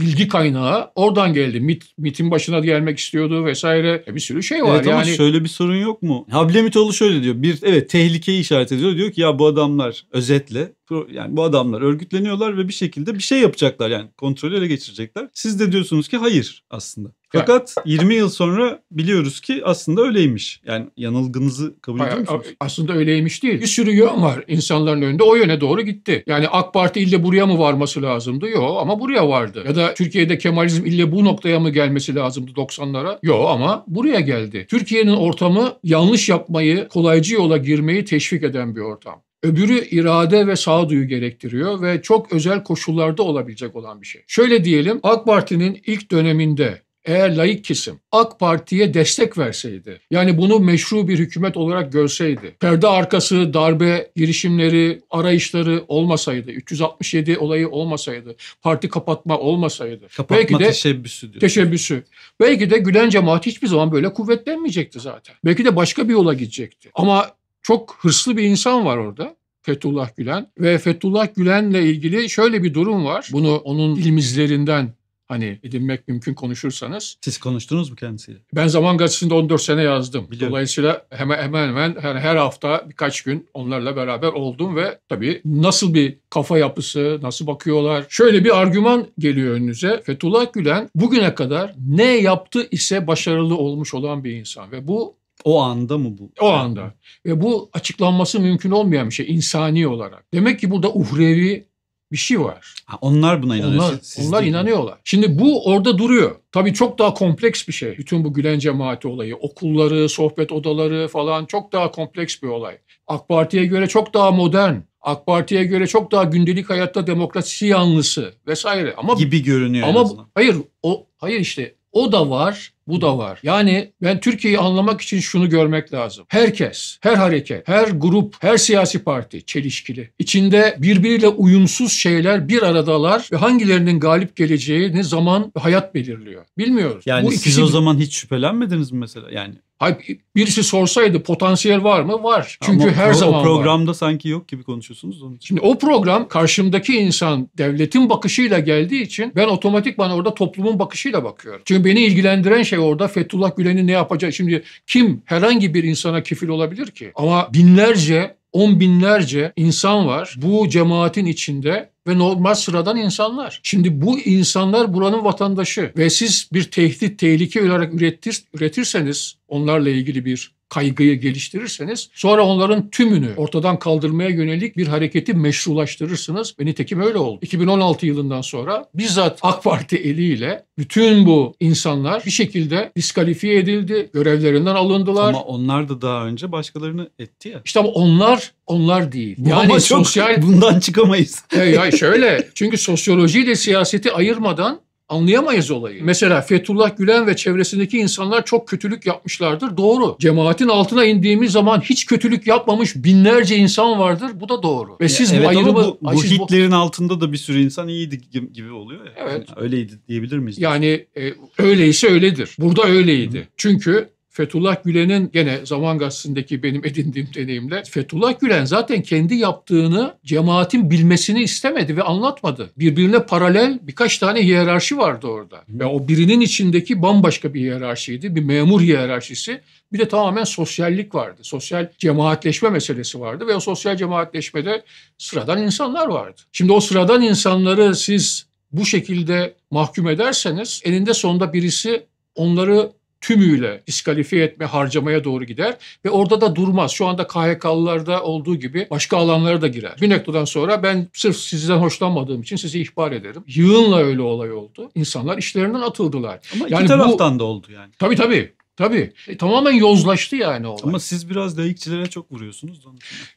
bilgi kaynağı oradan geldi. MIT, MIT'in başına gelmek istiyordu vesaire. E, bir sürü şey var. Evet yani... şöyle bir sorun yok mu? Hablemitoğlu şöyle diyor. Bir evet tehlikeyi işaret ediyor. Diyor ki ya bu adamlar özetle yani bu adamlar örgütleniyorlar ve bir şekilde bir şey yapacaklar yani kontrolü ele geçirecekler. Siz de diyorsunuz ki hayır aslında. Fakat 20 yıl sonra biliyoruz ki aslında öyleymiş. Yani yanılgınızı kabul ediyor musunuz? Aslında öyleymiş değil. Bir sürü yön var insanların önünde. O yöne doğru gitti. Yani AK Parti ille buraya mı varması lazımdı? Yok ama buraya vardı. Ya da Türkiye'de Kemalizm ille bu noktaya mı gelmesi lazımdı 90'lara? Yok ama buraya geldi. Türkiye'nin ortamı yanlış yapmayı, kolaycı yola girmeyi teşvik eden bir ortam. Öbürü irade ve sağduyu gerektiriyor ve çok özel koşullarda olabilecek olan bir şey. Şöyle diyelim AK Parti'nin ilk döneminde eğer layık kesim AK Parti'ye destek verseydi, yani bunu meşru bir hükümet olarak görseydi, perde arkası, darbe girişimleri, arayışları olmasaydı, 367 olayı olmasaydı, parti kapatma olmasaydı. Kapatma belki de, teşebbüsü diyor. Teşebbüsü. Belki de Gülen cemaat hiçbir zaman böyle kuvvetlenmeyecekti zaten. Belki de başka bir yola gidecekti. Ama çok hırslı bir insan var orada. Fethullah Gülen ve Fethullah Gülen'le ilgili şöyle bir durum var. Bunu onun ilmizlerinden hani edinmek mümkün konuşursanız. Siz konuştunuz mu kendisiyle? Ben Zaman Gazetesi'nde 14 sene yazdım. Biliyorum. Dolayısıyla hemen hemen hemen her, her hafta birkaç gün onlarla beraber oldum ve tabii nasıl bir kafa yapısı, nasıl bakıyorlar. Şöyle bir argüman geliyor önünüze. Fethullah Gülen bugüne kadar ne yaptı ise başarılı olmuş olan bir insan ve bu o anda mı bu? O anda. Ve bu açıklanması mümkün olmayan bir şey insani olarak. Demek ki burada uhrevi bir şey var. Ha, onlar buna inanıyor. Onlar, Siz onlar inanıyorlar. Şimdi bu orada duruyor. Tabii çok daha kompleks bir şey. Bütün bu Gülen cemaati olayı, okulları, sohbet odaları falan çok daha kompleks bir olay. AK Parti'ye göre çok daha modern. AK Parti'ye göre çok daha gündelik hayatta demokrasi yanlısı vesaire ama gibi görünüyor ama hayır o hayır işte o da var bu da var. Yani ben Türkiye'yi anlamak için şunu görmek lazım. Herkes, her hareket, her grup, her siyasi parti çelişkili. İçinde birbiriyle uyumsuz şeyler bir aradalar ve hangilerinin galip geleceği, ne zaman hayat belirliyor. Bilmiyoruz. Yani Bu siz ikisi... o zaman hiç şüphelenmediniz mi mesela? Yani Hayır, birisi sorsaydı potansiyel var mı? Var. Çünkü Ama her o, zaman o programda var. sanki yok gibi konuşuyorsunuz onun için. Şimdi o program karşımdaki insan devletin bakışıyla geldiği için ben otomatikman orada toplumun bakışıyla bakıyorum. Çünkü beni ilgilendiren şey şey orada Fethullah Gülen'in ne yapacağı. Şimdi kim herhangi bir insana kefil olabilir ki? Ama binlerce on binlerce insan var bu cemaatin içinde ve normal sıradan insanlar. Şimdi bu insanlar buranın vatandaşı ve siz bir tehdit, tehlike olarak üretir, üretirseniz onlarla ilgili bir kaygıyı geliştirirseniz sonra onların tümünü ortadan kaldırmaya yönelik bir hareketi meşrulaştırırsınız. Ve nitekim öyle oldu. 2016 yılından sonra bizzat AK Parti eliyle bütün bu insanlar bir şekilde diskalifiye edildi, görevlerinden alındılar. Ama onlar da daha önce başkalarını etti ya. İşte ama onlar onlar değil. Bu yani ama çok sosyal bundan çıkamayız. ya, ya şöyle çünkü sosyolojiyle siyaseti ayırmadan Anlayamayız olayı. Mesela Fethullah Gülen ve çevresindeki insanlar çok kötülük yapmışlardır. Doğru. Cemaatin altına indiğimiz zaman hiç kötülük yapmamış binlerce insan vardır. Bu da doğru. Ve siz evet, bu ayrımı... Bu, bu siz Hitler'in bu... altında da bir sürü insan iyiydi gibi oluyor ya. Evet. Yani öyleydi diyebilir miyiz? Yani e, öyleyse öyledir. Burada öyleydi. Hı. Çünkü Fethullah Gülen'in gene Zaman Gazetesi'ndeki benim edindiğim deneyimle Fethullah Gülen zaten kendi yaptığını cemaatin bilmesini istemedi ve anlatmadı. Birbirine paralel birkaç tane hiyerarşi vardı orada. Ve o birinin içindeki bambaşka bir hiyerarşiydi. Bir memur hiyerarşisi. Bir de tamamen sosyallik vardı. Sosyal cemaatleşme meselesi vardı ve o sosyal cemaatleşmede sıradan insanlar vardı. Şimdi o sıradan insanları siz bu şekilde mahkum ederseniz eninde sonunda birisi onları tümüyle diskalifiye etme, harcamaya doğru gider ve orada da durmaz. Şu anda KHK'lılarda olduğu gibi başka alanlara da girer. Bir noktadan sonra ben sırf sizden hoşlanmadığım için sizi ihbar ederim. Yığınla öyle olay oldu. İnsanlar işlerinden atıldılar. Ama yani iki taraftan bu, da oldu yani. Tabii tabii. Tabii. E, tamamen yozlaştı yani olay. Ama siz biraz laikçilere çok vuruyorsunuz.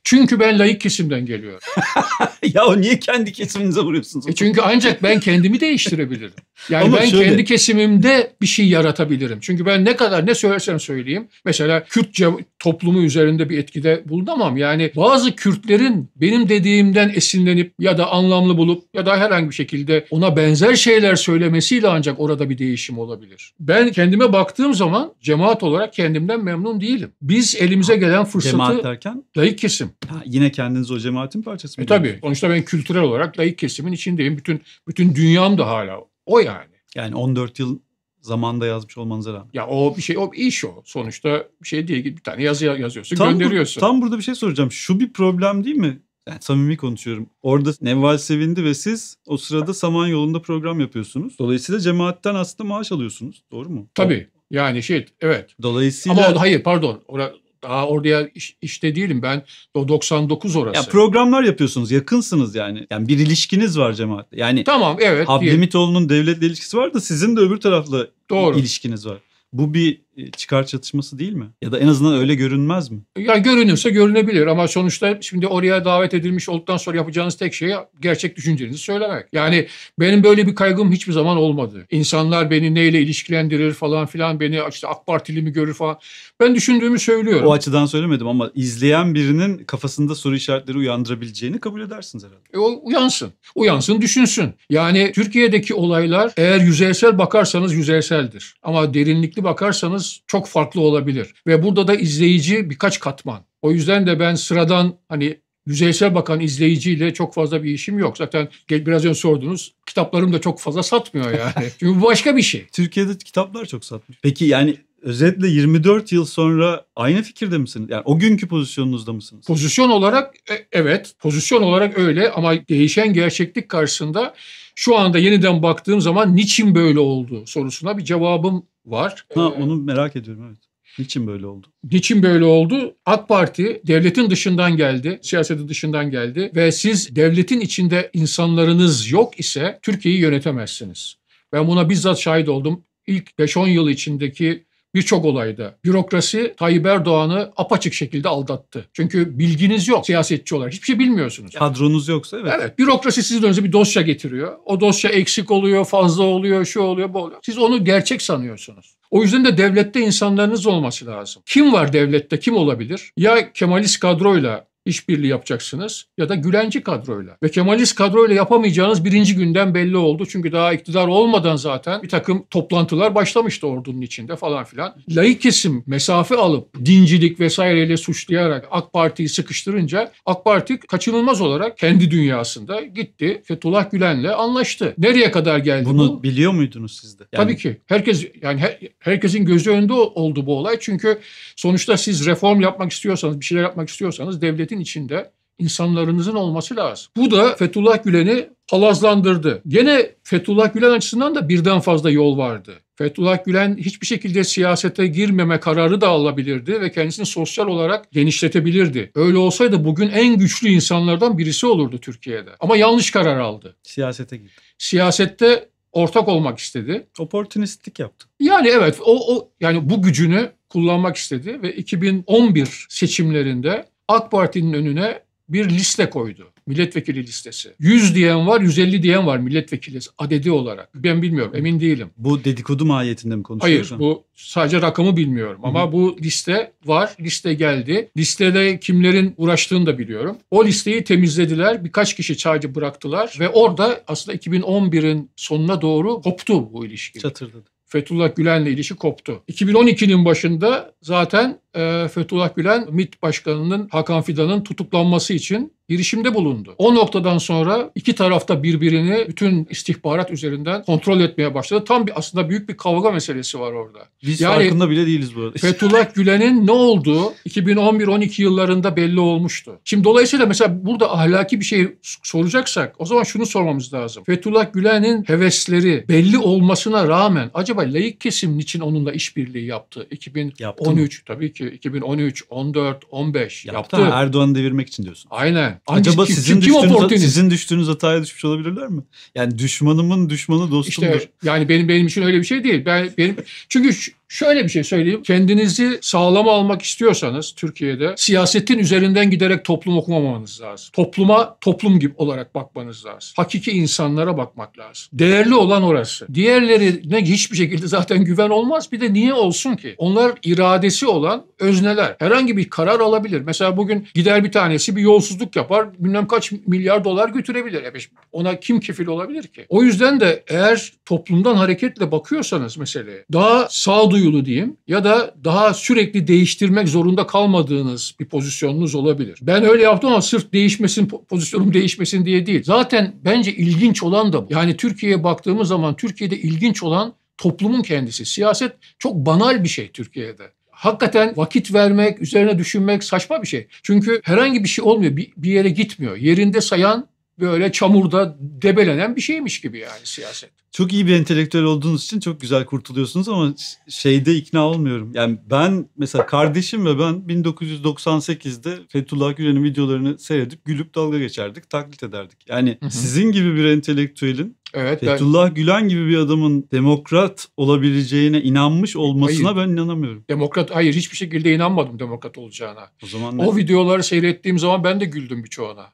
Çünkü ben laik kesimden geliyorum. ya niye kendi kesiminize vuruyorsunuz? E çünkü ancak ben kendimi değiştirebilirim. Yani Ama ben şöyle... kendi kesimimde bir şey yaratabilirim. Çünkü ben ne kadar ne söylersem söyleyeyim. Mesela Kürtçe toplumu üzerinde bir etkide bulunamam. Yani bazı Kürtlerin benim dediğimden esinlenip ya da anlamlı bulup ya da herhangi bir şekilde ona benzer şeyler söylemesiyle ancak orada bir değişim olabilir. Ben kendime baktığım zaman cemaat olarak kendimden memnun değilim. Biz elimize gelen fırsatı... Cemaat derken? Layık kesim. Ha, yine kendiniz o cemaatin parçası e, mı? E, tabii. Sonuçta ben kültürel olarak layık kesimin içindeyim. Bütün bütün dünyam da hala o yani. Yani 14 yıl zamanda yazmış olmanıza rağmen. Ya o bir şey, o bir iş o. Sonuçta bir şey değil. Bir tane yazı yazıyorsun, tam gönderiyorsun. Bu, tam burada bir şey soracağım. Şu bir problem değil mi? Yani samimi konuşuyorum. Orada Nevval sevindi ve siz o sırada saman yolunda program yapıyorsunuz. Dolayısıyla cemaatten aslında maaş alıyorsunuz. Doğru mu? Tabii. Yani şey evet. Dolayısıyla... Ama hayır pardon. Orada daha oraya iş, işte değilim ben. O 99 orası. Ya programlar yapıyorsunuz, yakınsınız yani. Yani bir ilişkiniz var cemaatle. Yani Tamam, evet. Abdülhamitoğlu'nun devletle ilişkisi var da sizin de öbür tarafla Doğru. ilişkiniz var. Bu bir çıkar çatışması değil mi? Ya da en azından öyle görünmez mi? Ya görünürse görünebilir ama sonuçta şimdi oraya davet edilmiş olduktan sonra yapacağınız tek şey gerçek düşüncenizi söylemek. Yani benim böyle bir kaygım hiçbir zaman olmadı. İnsanlar beni neyle ilişkilendirir falan filan beni işte AK Partili mi görür falan. Ben düşündüğümü söylüyorum. O açıdan söylemedim ama izleyen birinin kafasında soru işaretleri uyandırabileceğini kabul edersiniz herhalde. E, o uyansın. Uyansın düşünsün. Yani Türkiye'deki olaylar eğer yüzeysel bakarsanız yüzeyseldir. Ama derinlikli bakarsanız çok farklı olabilir. Ve burada da izleyici birkaç katman. O yüzden de ben sıradan hani yüzeysel bakan izleyiciyle çok fazla bir işim yok. Zaten biraz önce sordunuz. Kitaplarım da çok fazla satmıyor yani. Çünkü bu başka bir şey. Türkiye'de kitaplar çok satmıyor. Peki yani özetle 24 yıl sonra aynı fikirde misiniz? Yani o günkü pozisyonunuzda mısınız? Pozisyon olarak e, evet. Pozisyon olarak öyle ama değişen gerçeklik karşısında şu anda yeniden baktığım zaman niçin böyle oldu sorusuna bir cevabım var. Ha, ee, onu merak ediyorum evet. Niçin böyle oldu? Niçin böyle oldu? AK Parti devletin dışından geldi, siyasetin dışından geldi ve siz devletin içinde insanlarınız yok ise Türkiye'yi yönetemezsiniz. Ben buna bizzat şahit oldum. İlk 5-10 yıl içindeki birçok olayda bürokrasi Tayyip Erdoğan'ı apaçık şekilde aldattı. Çünkü bilginiz yok siyasetçi olarak. Hiçbir şey bilmiyorsunuz. Kadronuz yoksa evet. Evet. Bürokrasi sizin önünüze bir dosya getiriyor. O dosya eksik oluyor, fazla oluyor, şu oluyor, bu oluyor. Siz onu gerçek sanıyorsunuz. O yüzden de devlette insanlarınız olması lazım. Kim var devlette kim olabilir? Ya Kemalist kadroyla işbirliği yapacaksınız ya da Gülenci kadroyla. Ve Kemalist kadroyla yapamayacağınız birinci günden belli oldu. Çünkü daha iktidar olmadan zaten bir takım toplantılar başlamıştı ordunun içinde falan filan. Laik kesim mesafe alıp dincilik vesaireyle suçlayarak AK Parti'yi sıkıştırınca AK Parti kaçınılmaz olarak kendi dünyasında gitti. Fethullah Gülen'le anlaştı. Nereye kadar geldi Bunu bu? biliyor muydunuz siz de? Yani... Tabii ki. Herkes yani her, herkesin gözü önünde oldu bu olay. Çünkü sonuçta siz reform yapmak istiyorsanız, bir şeyler yapmak istiyorsanız devletin devletin içinde insanlarınızın olması lazım. Bu da Fethullah Gülen'i palazlandırdı. Gene Fethullah Gülen açısından da birden fazla yol vardı. Fethullah Gülen hiçbir şekilde siyasete girmeme kararı da alabilirdi ve kendisini sosyal olarak genişletebilirdi. Öyle olsaydı bugün en güçlü insanlardan birisi olurdu Türkiye'de. Ama yanlış karar aldı. Siyasete girdi. Siyasette ortak olmak istedi. Opportunistlik yaptı. Yani evet o, o yani bu gücünü kullanmak istedi ve 2011 seçimlerinde AK Parti'nin önüne bir liste koydu. Milletvekili listesi. 100 diyen var, 150 diyen var milletvekili adedi olarak. Ben bilmiyorum, emin değilim. Bu dedikodu mahiyetinde mi konuşuyorsun? Hayır, bu sadece rakamı bilmiyorum. Ama Hı-hı. bu liste var, liste geldi. Listede kimlerin uğraştığını da biliyorum. O listeyi temizlediler, birkaç kişi sadece bıraktılar. Ve orada aslında 2011'in sonuna doğru koptu bu ilişki. Çatırdadı. Fethullah Gülen'le ilişki koptu. 2012'nin başında zaten e, Fethullah Gülen MİT Başkanı'nın Hakan Fidan'ın tutuklanması için girişimde bulundu. O noktadan sonra iki tarafta birbirini bütün istihbarat üzerinden kontrol etmeye başladı. Tam bir aslında büyük bir kavga meselesi var orada. Biz yani, farkında bile değiliz bu arada. Fethullah Gülen'in ne olduğu 2011-12 yıllarında belli olmuştu. Şimdi dolayısıyla mesela burada ahlaki bir şey soracaksak o zaman şunu sormamız lazım. Fethullah Gülen'in hevesleri belli olmasına rağmen acaba laik kesim için onunla işbirliği yaptı? 2013 yaptı tabii ki 2012, 2013, 14, 15 yaptı. yaptı. Erdoğan'ı devirmek için diyorsun. Aynen. Acaba kim, sizin, kim, düştüğünüz, sizin düştüğünüz hataya düşmüş olabilirler mi? Yani düşmanımın düşmanı dostumdur. İşte yani benim benim için öyle bir şey değil. Ben benim çünkü Şöyle bir şey söyleyeyim. Kendinizi sağlam almak istiyorsanız Türkiye'de siyasetin üzerinden giderek toplum okumamanız lazım. Topluma toplum gibi olarak bakmanız lazım. Hakiki insanlara bakmak lazım. Değerli olan orası. Diğerlerine hiçbir şekilde zaten güven olmaz. Bir de niye olsun ki? Onlar iradesi olan özneler. Herhangi bir karar alabilir. Mesela bugün gider bir tanesi bir yolsuzluk yapar. Bilmem kaç milyar dolar götürebilir. E ona kim kefil olabilir ki? O yüzden de eğer toplumdan hareketle bakıyorsanız meseleye daha sağduyu yolu diyeyim ya da daha sürekli değiştirmek zorunda kalmadığınız bir pozisyonunuz olabilir. Ben öyle yaptım ama sırf değişmesin, pozisyonum değişmesin diye değil. Zaten bence ilginç olan da bu. Yani Türkiye'ye baktığımız zaman Türkiye'de ilginç olan toplumun kendisi. Siyaset çok banal bir şey Türkiye'de hakikaten vakit vermek, üzerine düşünmek saçma bir şey. Çünkü herhangi bir şey olmuyor. Bir, bir yere gitmiyor. Yerinde sayan böyle çamurda debelenen bir şeymiş gibi yani siyaset. Çok iyi bir entelektüel olduğunuz için çok güzel kurtuluyorsunuz ama şeyde ikna olmuyorum. Yani ben mesela kardeşim ve ben 1998'de Fethullah Gülen'in videolarını seyredip gülüp dalga geçerdik, taklit ederdik. Yani hı hı. sizin gibi bir entelektüelin Evet, Fethullah ben... Gülen gibi bir adamın demokrat olabileceğine inanmış olmasına hayır, ben inanamıyorum. Demokrat hayır hiçbir şekilde inanmadım demokrat olacağına. O zaman ne? O videoları seyrettiğim zaman ben de güldüm birçoğuna.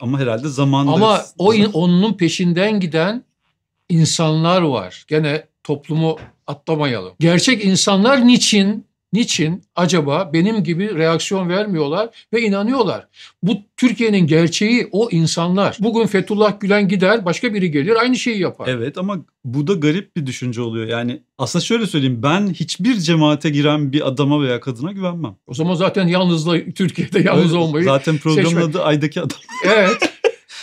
Ama herhalde zamanında... Ama o onun peşinden giden insanlar var. Gene toplumu atlamayalım. Gerçek insanlar niçin Niçin acaba benim gibi reaksiyon vermiyorlar ve inanıyorlar? Bu Türkiye'nin gerçeği o insanlar. Bugün Fethullah Gülen gider, başka biri gelir, aynı şeyi yapar. Evet ama bu da garip bir düşünce oluyor. Yani aslında şöyle söyleyeyim ben hiçbir cemaate giren bir adama veya kadına güvenmem. O zaman zaten yalnızla Türkiye'de yalnız Öyle, olmayı Zaten programın seçmek. adı Ay'daki Adam. Evet.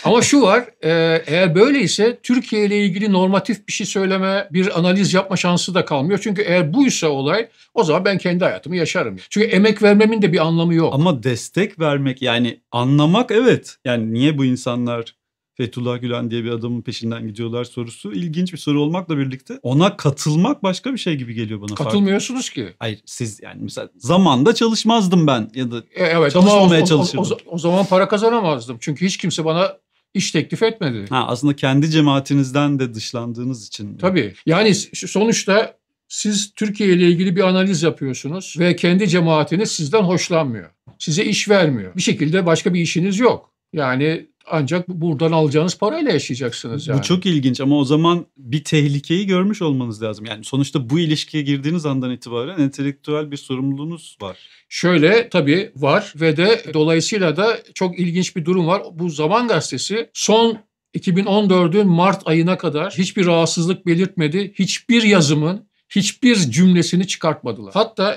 Ama şu var e, eğer böyleyse Türkiye ile ilgili normatif bir şey söyleme, bir analiz yapma şansı da kalmıyor. Çünkü eğer buysa olay o zaman ben kendi hayatımı yaşarım. Çünkü emek vermemin de bir anlamı yok. Ama destek vermek yani anlamak evet. Yani niye bu insanlar Fethullah Gülen diye bir adamın peşinden gidiyorlar sorusu ilginç bir soru olmakla birlikte ona katılmak başka bir şey gibi geliyor bana. Katılmıyorsunuz farklı. ki. Hayır siz yani mesela zamanda çalışmazdım ben ya da e, evet, çalışmamaya o, çalışırdım. O, o, o zaman para kazanamazdım çünkü hiç kimse bana iş teklif etmedi. Ha, aslında kendi cemaatinizden de dışlandığınız için. Tabii. Yani sonuçta siz Türkiye ile ilgili bir analiz yapıyorsunuz ve kendi cemaatiniz sizden hoşlanmıyor. Size iş vermiyor. Bir şekilde başka bir işiniz yok. Yani ancak buradan alacağınız parayla yaşayacaksınız yani. Bu çok ilginç ama o zaman bir tehlikeyi görmüş olmanız lazım. Yani sonuçta bu ilişkiye girdiğiniz andan itibaren entelektüel bir sorumluluğunuz var. Şöyle tabii var ve de dolayısıyla da çok ilginç bir durum var. Bu Zaman Gazetesi son 2014'ün Mart ayına kadar hiçbir rahatsızlık belirtmedi. Hiçbir yazımın hiçbir cümlesini çıkartmadılar. Hatta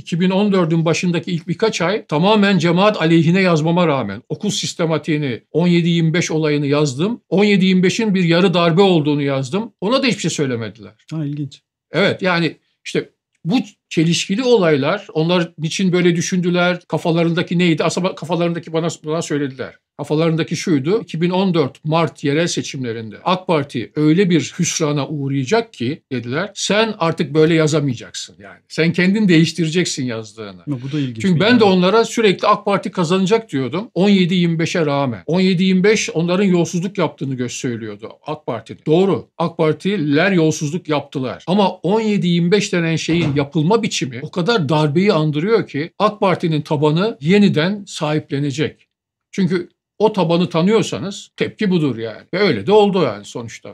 2014'ün başındaki ilk birkaç ay tamamen cemaat aleyhine yazmama rağmen okul sistematiğini 17-25 olayını yazdım. 17-25'in bir yarı darbe olduğunu yazdım. Ona da hiçbir şey söylemediler. Ha ilginç. Evet yani işte bu çelişkili olaylar. Onlar niçin böyle düşündüler? Kafalarındaki neydi? Aslında kafalarındaki bana, bana söylediler. Kafalarındaki şuydu. 2014 Mart yerel seçimlerinde AK Parti öyle bir hüsrana uğrayacak ki dediler. Sen artık böyle yazamayacaksın yani. Sen kendin değiştireceksin yazdığını. Ama bu da ilginç. Çünkü ben yani. de onlara sürekli AK Parti kazanacak diyordum. 17-25'e rağmen. 17-25 onların yolsuzluk yaptığını söylüyordu AK Parti Doğru. AK Partiler yolsuzluk yaptılar. Ama 17-25 denen şeyin yapılma biçimi o kadar darbeyi andırıyor ki AK Parti'nin tabanı yeniden sahiplenecek. Çünkü o tabanı tanıyorsanız tepki budur yani. Ve öyle de oldu yani sonuçta.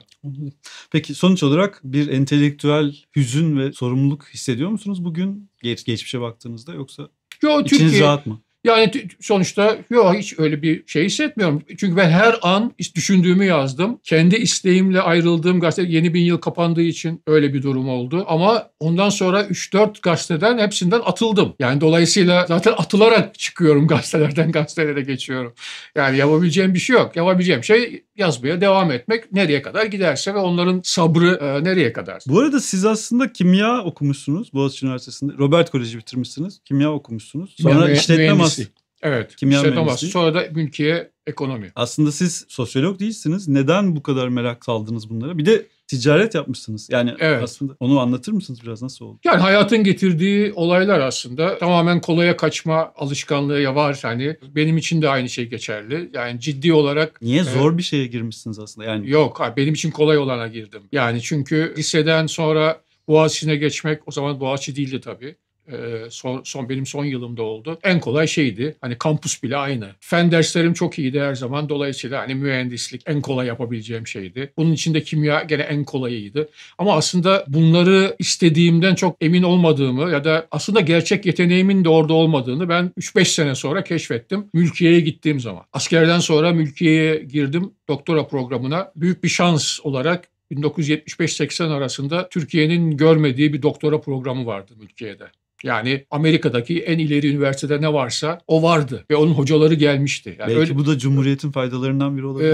Peki sonuç olarak bir entelektüel hüzün ve sorumluluk hissediyor musunuz bugün geç, geçmişe baktığınızda yoksa Yo, İçiniz Türkiye, rahat mı? Yani sonuçta yok hiç öyle bir şey hissetmiyorum. Çünkü ben her an düşündüğümü yazdım. Kendi isteğimle ayrıldığım gazete yeni bin yıl kapandığı için öyle bir durum oldu. Ama ondan sonra 3-4 gazeteden hepsinden atıldım. Yani dolayısıyla zaten atılarak çıkıyorum gazetelerden gazetelere geçiyorum. Yani yapabileceğim bir şey yok. Yapabileceğim şey yazmaya devam etmek nereye kadar giderse ve onların sabrı e, nereye kadar. Bu arada siz aslında kimya okumuşsunuz Boğaziçi Üniversitesi'nde. Robert Koleji bitirmişsiniz. Kimya okumuşsunuz. Sonra yani, işletme mühendisi. Evet. Kimya işletme mühendisi. Sonra da mülkiye ekonomi. Aslında siz sosyolog değilsiniz. Neden bu kadar merak saldınız bunlara? Bir de ticaret yapmışsınız. Yani evet. aslında onu anlatır mısınız biraz nasıl oldu? Yani hayatın getirdiği olaylar aslında tamamen kolaya kaçma alışkanlığı ya var hani benim için de aynı şey geçerli. Yani ciddi olarak Niye e, zor bir şeye girmişsiniz aslında? Yani Yok, benim için kolay olana girdim. Yani çünkü liseden sonra Boğaziçi'ne geçmek o zaman Boğaziçi değildi tabii. Ee, son, son benim son yılımda oldu. En kolay şeydi. Hani kampus bile aynı. Fen derslerim çok iyiydi her zaman. Dolayısıyla hani mühendislik en kolay yapabileceğim şeydi. Bunun içinde kimya gene en kolayıydı. Ama aslında bunları istediğimden çok emin olmadığımı ya da aslında gerçek yeteneğimin de orada olmadığını ben 3-5 sene sonra keşfettim. Mülkiye'ye gittiğim zaman. Askerden sonra mülkiyeye girdim doktora programına. Büyük bir şans olarak 1975-80 arasında Türkiye'nin görmediği bir doktora programı vardı Mülkiye'de. Yani Amerika'daki en ileri üniversitede ne varsa o vardı ve onun hocaları gelmişti. Yani Belki öyle, bu da Cumhuriyet'in faydalarından biri olabilir.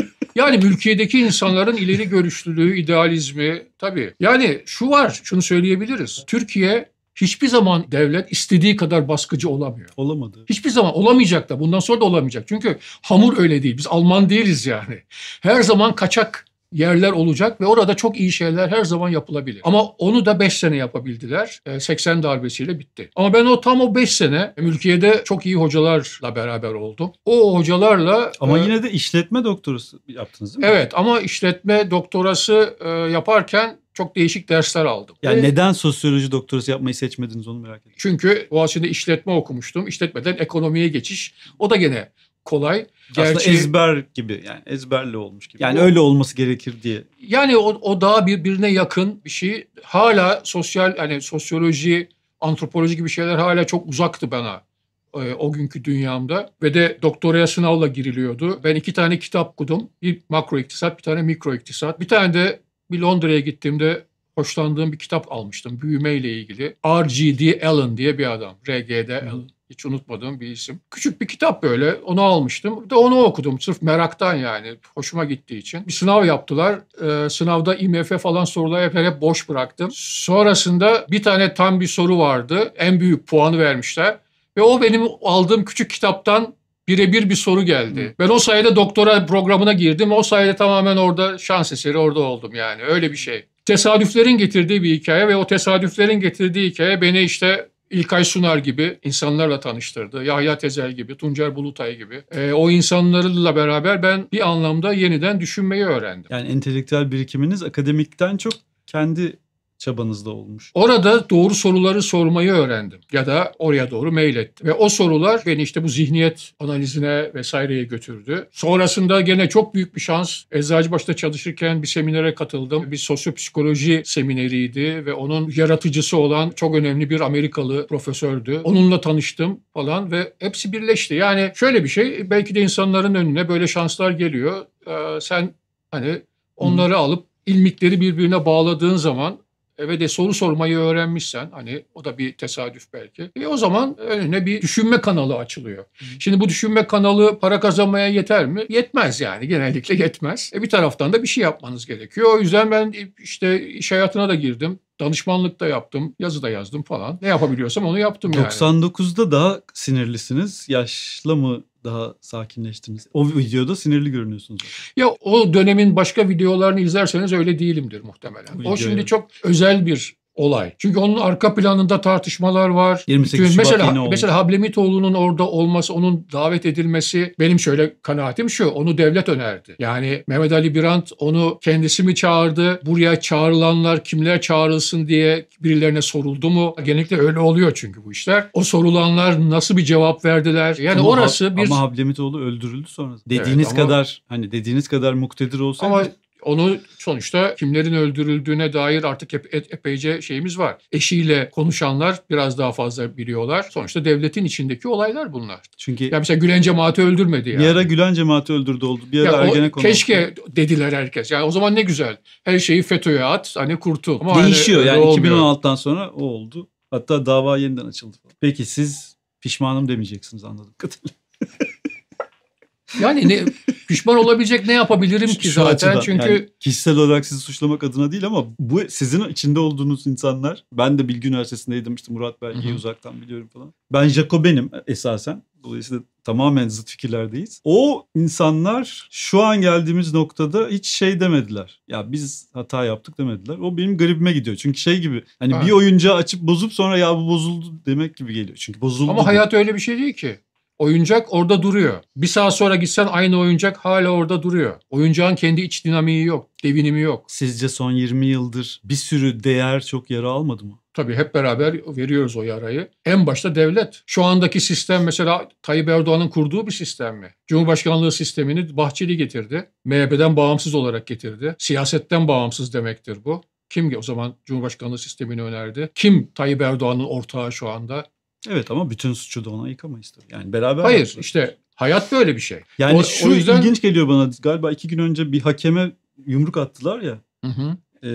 E, yani mülkiyedeki insanların ileri görüşlülüğü, idealizmi tabii. Yani şu var, şunu söyleyebiliriz. Türkiye hiçbir zaman devlet istediği kadar baskıcı olamıyor. Olamadı. Hiçbir zaman olamayacak da bundan sonra da olamayacak. Çünkü hamur öyle değil. Biz Alman değiliz yani. Her zaman kaçak yerler olacak ve orada çok iyi şeyler her zaman yapılabilir. Ama onu da 5 sene yapabildiler. 80 e, darbesiyle bitti. Ama ben o tam o 5 sene e, mülkiyede çok iyi hocalarla beraber oldum. O hocalarla... Ama e, yine de işletme doktorası yaptınız değil mi? Evet ama işletme doktorası e, yaparken çok değişik dersler aldım. Yani ee, neden sosyoloji doktorası yapmayı seçmediniz onu merak ediyorum. Çünkü o Boğaziçi'nde işletme okumuştum. İşletmeden ekonomiye geçiş. O da gene kolay. Gerçi, Aslında ezber gibi yani ezberle olmuş gibi. Yani o, öyle olması gerekir diye. Yani o, o daha birbirine yakın bir şey. Hala sosyal yani sosyoloji, antropoloji gibi şeyler hala çok uzaktı bana e, o günkü dünyamda ve de doktoraya sınavla giriliyordu. Ben iki tane kitap okudum. Bir makro iktisat, bir tane mikro iktisat. Bir tane de bir Londra'ya gittiğimde hoşlandığım bir kitap almıştım büyüme ile ilgili. R.G.D. Allen diye bir adam. R.G.D. Allen. Hiç unutmadığım bir isim. Küçük bir kitap böyle onu almıştım. De onu okudum sırf meraktan yani hoşuma gittiği için. Bir sınav yaptılar. Ee, sınavda IMF falan sorular hep, hep boş bıraktım. Sonrasında bir tane tam bir soru vardı. En büyük puanı vermişler. Ve o benim aldığım küçük kitaptan birebir bir soru geldi. Hı. Ben o sayede doktora programına girdim. O sayede tamamen orada şans eseri orada oldum yani. Öyle bir şey. Tesadüflerin getirdiği bir hikaye ve o tesadüflerin getirdiği hikaye beni işte İlkay Sunar gibi insanlarla tanıştırdı. Yahya Tezel gibi, Tuncer Bulutay gibi. E, o insanlarla beraber ben bir anlamda yeniden düşünmeyi öğrendim. Yani entelektüel birikiminiz akademikten çok kendi çabanızda olmuş? Orada doğru soruları sormayı öğrendim ya da oraya doğru mail ettim. Ve o sorular beni işte bu zihniyet analizine vesaireye götürdü. Sonrasında gene çok büyük bir şans Eczacıbaşı'da çalışırken bir seminere katıldım. Bir sosyopsikoloji semineriydi ve onun yaratıcısı olan çok önemli bir Amerikalı profesördü. Onunla tanıştım falan ve hepsi birleşti. Yani şöyle bir şey belki de insanların önüne böyle şanslar geliyor. Ee, sen hani onları hmm. alıp ilmikleri birbirine bağladığın zaman e, ve de soru sormayı öğrenmişsen hani o da bir tesadüf belki. E o zaman önüne bir düşünme kanalı açılıyor. Şimdi bu düşünme kanalı para kazanmaya yeter mi? Yetmez yani genellikle yetmez. E bir taraftan da bir şey yapmanız gerekiyor. O yüzden ben e, işte iş hayatına da girdim. Danışmanlık da yaptım, yazı da yazdım falan. Ne yapabiliyorsam onu yaptım 99'da yani. 99'da daha sinirlisiniz. Yaşlı mı daha sakinleştiniz. O videoda sinirli görünüyorsunuz. Ya o dönemin başka videolarını izlerseniz öyle değilimdir muhtemelen. O, o şimdi çok özel bir olay. Çünkü onun arka planında tartışmalar var. 28 Şubat mesela, yine oldu. Mesela Hablemitoğlu'nun orada olması, onun davet edilmesi benim şöyle kanaatim şu. Onu devlet önerdi. Yani Mehmet Ali Birant onu kendisi mi çağırdı? Buraya çağrılanlar kimler çağrılsın diye birilerine soruldu mu? Genellikle öyle oluyor çünkü bu işler. O sorulanlar nasıl bir cevap verdiler? Yani ama, orası bir... Ama Hablemitoğlu öldürüldü sonra. Dediğiniz evet, ama... kadar hani dediğiniz kadar muktedir olsaydı ama onu sonuçta kimlerin öldürüldüğüne dair artık epe, epeyce şeyimiz var. Eşiyle konuşanlar biraz daha fazla biliyorlar. Sonuçta devletin içindeki olaylar bunlar. Çünkü ya mesela Gülen cemaati öldürmedi yani. Bir ara Gülen cemaati öldürdü oldu. Bir ara ya Ergenekon. Keşke oldu. dediler herkes. Yani o zaman ne güzel. Her şeyi FETÖ'ye at, hani kurtul. Ama hani Değişiyor hani, yani olmuyor. 2016'dan sonra o oldu. Hatta dava yeniden açıldı. Peki siz pişmanım demeyeceksiniz anladım kadarıyla. Yani ne, pişman olabilecek ne yapabilirim ki Şu zaten açıdan, çünkü yani kişisel olarak sizi suçlamak adına değil ama bu sizin içinde olduğunuz insanlar. Ben de Bilgi Üniversitesi'ndeydim işte Murat Belge'yi uzaktan biliyorum falan. Ben Jacoben'im esasen. Dolayısıyla tamamen zıt fikirlerdeyiz. O insanlar şu an geldiğimiz noktada hiç şey demediler. Ya biz hata yaptık demediler. O benim garibime gidiyor. Çünkü şey gibi hani ha. bir oyuncağı açıp bozup sonra ya bu bozuldu demek gibi geliyor. Çünkü bozuldu. Ama hayat öyle bir şey değil ki. Oyuncak orada duruyor. Bir saat sonra gitsen aynı oyuncak hala orada duruyor. Oyuncağın kendi iç dinamiği yok, devinimi yok. Sizce son 20 yıldır bir sürü değer çok yara almadı mı? Tabii hep beraber veriyoruz o yarayı. En başta devlet. Şu andaki sistem mesela Tayyip Erdoğan'ın kurduğu bir sistem mi? Cumhurbaşkanlığı sistemini Bahçeli getirdi. MHP'den bağımsız olarak getirdi. Siyasetten bağımsız demektir bu. Kim o zaman Cumhurbaşkanlığı sistemini önerdi? Kim Tayyip Erdoğan'ın ortağı şu anda? Evet ama bütün suçu da ona yıkamayız tabii. Yani beraber Hayır yapıyoruz. işte hayat böyle bir şey. Yani o, şu o yüzden... ilginç geliyor bana galiba iki gün önce bir hakeme yumruk attılar ya. Hı hı. E,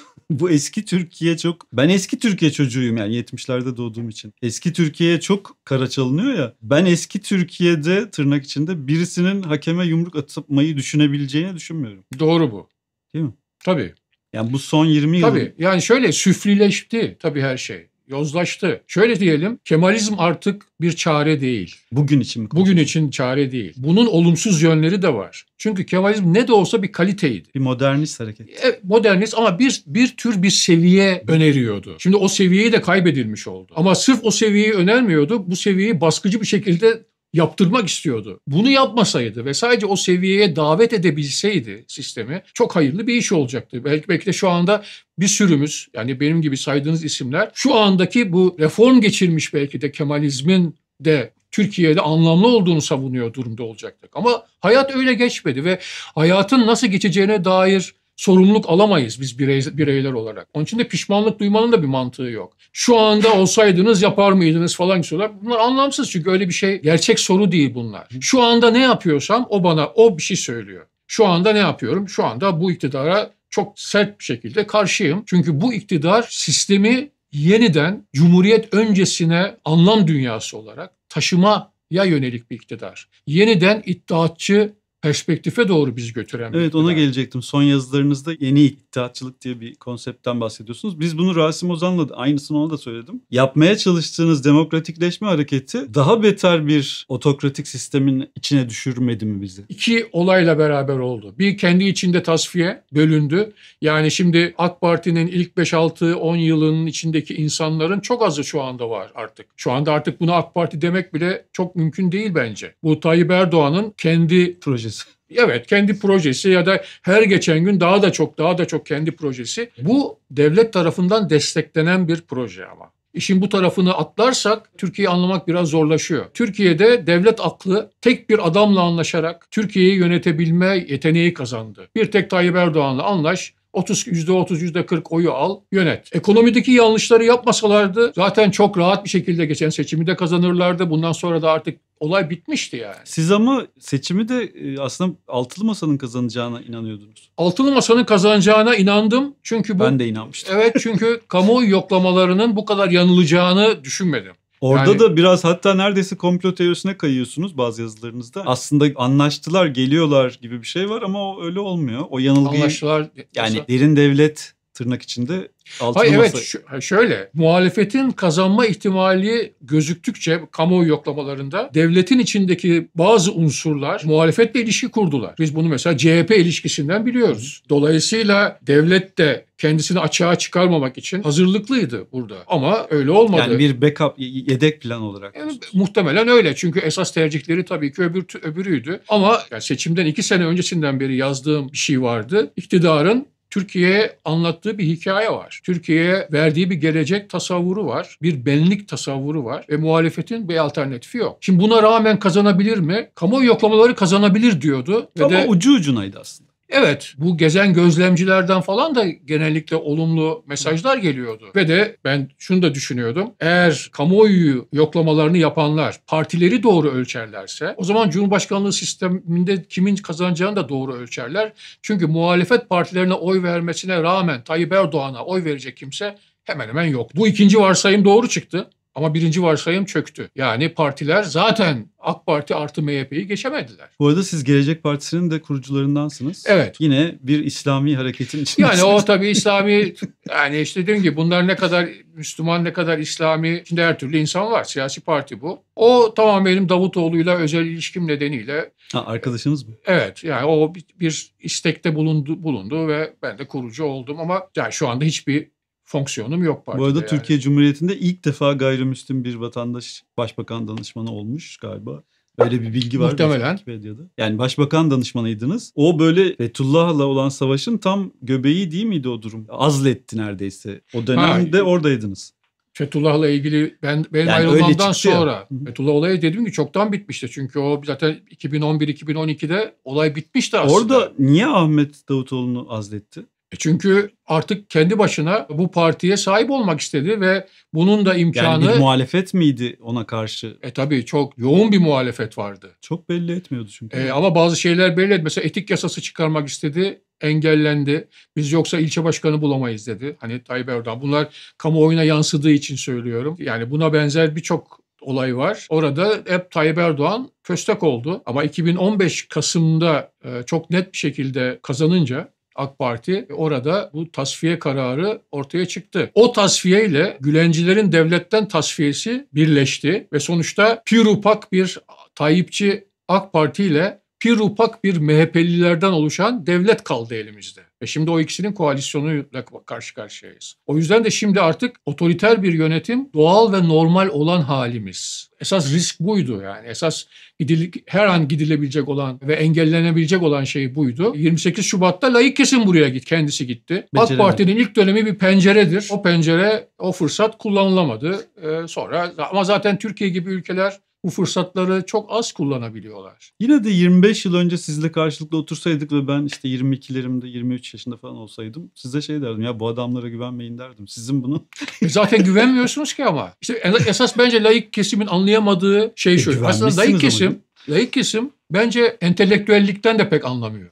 bu eski Türkiye çok ben eski Türkiye çocuğuyum yani 70'lerde doğduğum için. Eski Türkiye'ye çok kara çalınıyor ya. Ben eski Türkiye'de tırnak içinde birisinin hakeme yumruk atmayı düşünebileceğini düşünmüyorum. Doğru bu. Değil mi? Tabii. Yani bu son 20 yıl. Tabii. Yani şöyle süflileşti tabii her şey yozlaştı. Şöyle diyelim, Kemalizm artık bir çare değil. Bugün için mi? Bugün için çare değil. Bunun olumsuz yönleri de var. Çünkü Kemalizm ne de olsa bir kaliteydi. Bir modernist hareket. E, modernist ama bir bir tür bir seviye öneriyordu. Şimdi o seviyeyi de kaybedilmiş oldu. Ama sırf o seviyeyi önermiyordu. Bu seviyeyi baskıcı bir şekilde yaptırmak istiyordu. Bunu yapmasaydı ve sadece o seviyeye davet edebilseydi sistemi çok hayırlı bir iş olacaktı. Belki, belki de şu anda bir sürümüz yani benim gibi saydığınız isimler şu andaki bu reform geçirmiş belki de Kemalizmin de Türkiye'de anlamlı olduğunu savunuyor durumda olacaktık. Ama hayat öyle geçmedi ve hayatın nasıl geçeceğine dair sorumluluk alamayız biz birey, bireyler olarak. Onun için de pişmanlık duymanın da bir mantığı yok. Şu anda olsaydınız yapar mıydınız falan sorular. Bunlar anlamsız çünkü öyle bir şey gerçek soru değil bunlar. Şu anda ne yapıyorsam o bana o bir şey söylüyor. Şu anda ne yapıyorum? Şu anda bu iktidara çok sert bir şekilde karşıyım. Çünkü bu iktidar sistemi yeniden Cumhuriyet öncesine anlam dünyası olarak taşıma ya yönelik bir iktidar. Yeniden iddiatçı perspektife doğru bizi götüren bir Evet ona iktidar. gelecektim. Son yazılarınızda yeni iddiatçılık diye bir konseptten bahsediyorsunuz. Biz bunu Rasim Ozan'la da, aynısını ona da söyledim. Yapmaya çalıştığınız demokratikleşme hareketi daha beter bir otokratik sistemin içine düşürmedi mi bizi? İki olayla beraber oldu. Bir kendi içinde tasfiye bölündü. Yani şimdi AK Parti'nin ilk 5-6-10 yılının içindeki insanların çok azı şu anda var artık. Şu anda artık bunu AK Parti demek bile çok mümkün değil bence. Bu Tayyip Erdoğan'ın kendi projesi projesi. Evet kendi projesi ya da her geçen gün daha da çok daha da çok kendi projesi. Bu devlet tarafından desteklenen bir proje ama. İşin bu tarafını atlarsak Türkiye'yi anlamak biraz zorlaşıyor. Türkiye'de devlet aklı tek bir adamla anlaşarak Türkiye'yi yönetebilme yeteneği kazandı. Bir tek Tayyip Erdoğan'la anlaş, 30 %30 %40 oyu al, yönet. Ekonomideki yanlışları yapmasalardı zaten çok rahat bir şekilde geçen seçimi de kazanırlardı. Bundan sonra da artık olay bitmişti yani. Siz ama seçimi de e, aslında altılı masanın kazanacağına inanıyordunuz. Altılı masanın kazanacağına inandım. Çünkü bu Ben de inanmıştım. Evet çünkü kamuoyu yoklamalarının bu kadar yanılacağını düşünmedim. Orada yani... da biraz hatta neredeyse komplo teorisine kayıyorsunuz bazı yazılarınızda. Aslında anlaştılar, geliyorlar gibi bir şey var ama o öyle olmuyor. O yanılgıyı Anlaştılar. Yani derin devlet tırnak içinde altına Hayır masa... evet şöyle muhalefetin kazanma ihtimali gözüktükçe kamuoyu yoklamalarında devletin içindeki bazı unsurlar muhalefetle ilişki kurdular. Biz bunu mesela CHP ilişkisinden biliyoruz. Dolayısıyla devlet de kendisini açığa çıkarmamak için hazırlıklıydı burada. Ama öyle olmadı. Yani bir backup yedek plan olarak. Yani, muhtemelen öyle. Çünkü esas tercihleri tabii ki öbür öbürüydü. Ama yani seçimden iki sene öncesinden beri yazdığım bir şey vardı. İktidarın Türkiye'ye anlattığı bir hikaye var. Türkiye'ye verdiği bir gelecek tasavvuru var. Bir benlik tasavvuru var. Ve muhalefetin bir alternatifi yok. Şimdi buna rağmen kazanabilir mi? Kamuoyu yoklamaları kazanabilir diyordu. Ve de, ucu ucunaydı aslında. Evet bu gezen gözlemcilerden falan da genellikle olumlu mesajlar geliyordu. Ve de ben şunu da düşünüyordum. Eğer kamuoyu yoklamalarını yapanlar partileri doğru ölçerlerse o zaman Cumhurbaşkanlığı sisteminde kimin kazanacağını da doğru ölçerler. Çünkü muhalefet partilerine oy vermesine rağmen Tayyip Erdoğan'a oy verecek kimse hemen hemen yok. Bu ikinci varsayım doğru çıktı. Ama birinci varsayım çöktü. Yani partiler zaten AK Parti artı MHP'yi geçemediler. Bu arada siz Gelecek Partisi'nin de kurucularındansınız. Evet. Yine bir İslami hareketin içindesiniz. Yani o tabii İslami yani işte dediğim gibi bunlar ne kadar Müslüman ne kadar İslami içinde her türlü insan var. Siyasi parti bu. O tamam benim Davutoğlu'yla özel ilişkim nedeniyle. Ha, arkadaşınız mı? Evet yani o bir, istekte bulundu, bulundu ve ben de kurucu oldum ama yani şu anda hiçbir fonksiyonum yok partide. Bu arada yani. Türkiye Cumhuriyeti'nde ilk defa gayrimüslim bir vatandaş başbakan danışmanı olmuş galiba. Böyle bir bilgi var. Muhtemelen. Wikipedia'da. Yani başbakan danışmanıydınız. O böyle Fethullah'la olan savaşın tam göbeği değil miydi o durum? Azletti neredeyse. O dönemde ha, oradaydınız. Fethullah'la ilgili ben benim yani ayrılmamdan sonra ya. Fethullah olayı dedim ki çoktan bitmişti. Çünkü o zaten 2011-2012'de olay bitmişti aslında. Orada niye Ahmet Davutoğlu'nu azletti? E çünkü artık kendi başına bu partiye sahip olmak istedi ve bunun da imkanı... Yani bir muhalefet miydi ona karşı? E tabii çok yoğun bir muhalefet vardı. Çok belli etmiyordu çünkü. E, ama bazı şeyler belli etti. Mesela etik yasası çıkarmak istedi engellendi. Biz yoksa ilçe başkanı bulamayız dedi. Hani Tayyip Erdoğan. Bunlar kamuoyuna yansıdığı için söylüyorum. Yani buna benzer birçok olay var. Orada hep Tayyip Erdoğan köstek oldu. Ama 2015 Kasım'da e, çok net bir şekilde kazanınca AK Parti orada bu tasfiye kararı ortaya çıktı. O tasfiye ile Gülencilerin devletten tasfiyesi birleşti ve sonuçta pirupak bir Tayyipçi AK Parti ile pir upak bir MHP'lilerden oluşan devlet kaldı elimizde. Ve şimdi o ikisinin koalisyonuyla karşı karşıyayız. O yüzden de şimdi artık otoriter bir yönetim doğal ve normal olan halimiz. Esas risk buydu yani. Esas gidilik her an gidilebilecek olan ve engellenebilecek olan şey buydu. 28 Şubat'ta layık kesin buraya git kendisi gitti. Beceremedi. AK Parti'nin ilk dönemi bir penceredir. O pencere, o fırsat kullanılamadı. Ee, sonra ama zaten Türkiye gibi ülkeler bu fırsatları çok az kullanabiliyorlar. Yine de 25 yıl önce sizle karşılıklı otursaydık ve ben işte 22'lerimde 23 yaşında falan olsaydım size şey derdim ya bu adamlara güvenmeyin derdim. Sizin bunu. E zaten güvenmiyorsunuz ki ama. İşte esas bence layık kesimin anlayamadığı şey e, şu. E, Aslında layık kesim ama. Layık kesim bence entelektüellikten de pek anlamıyor.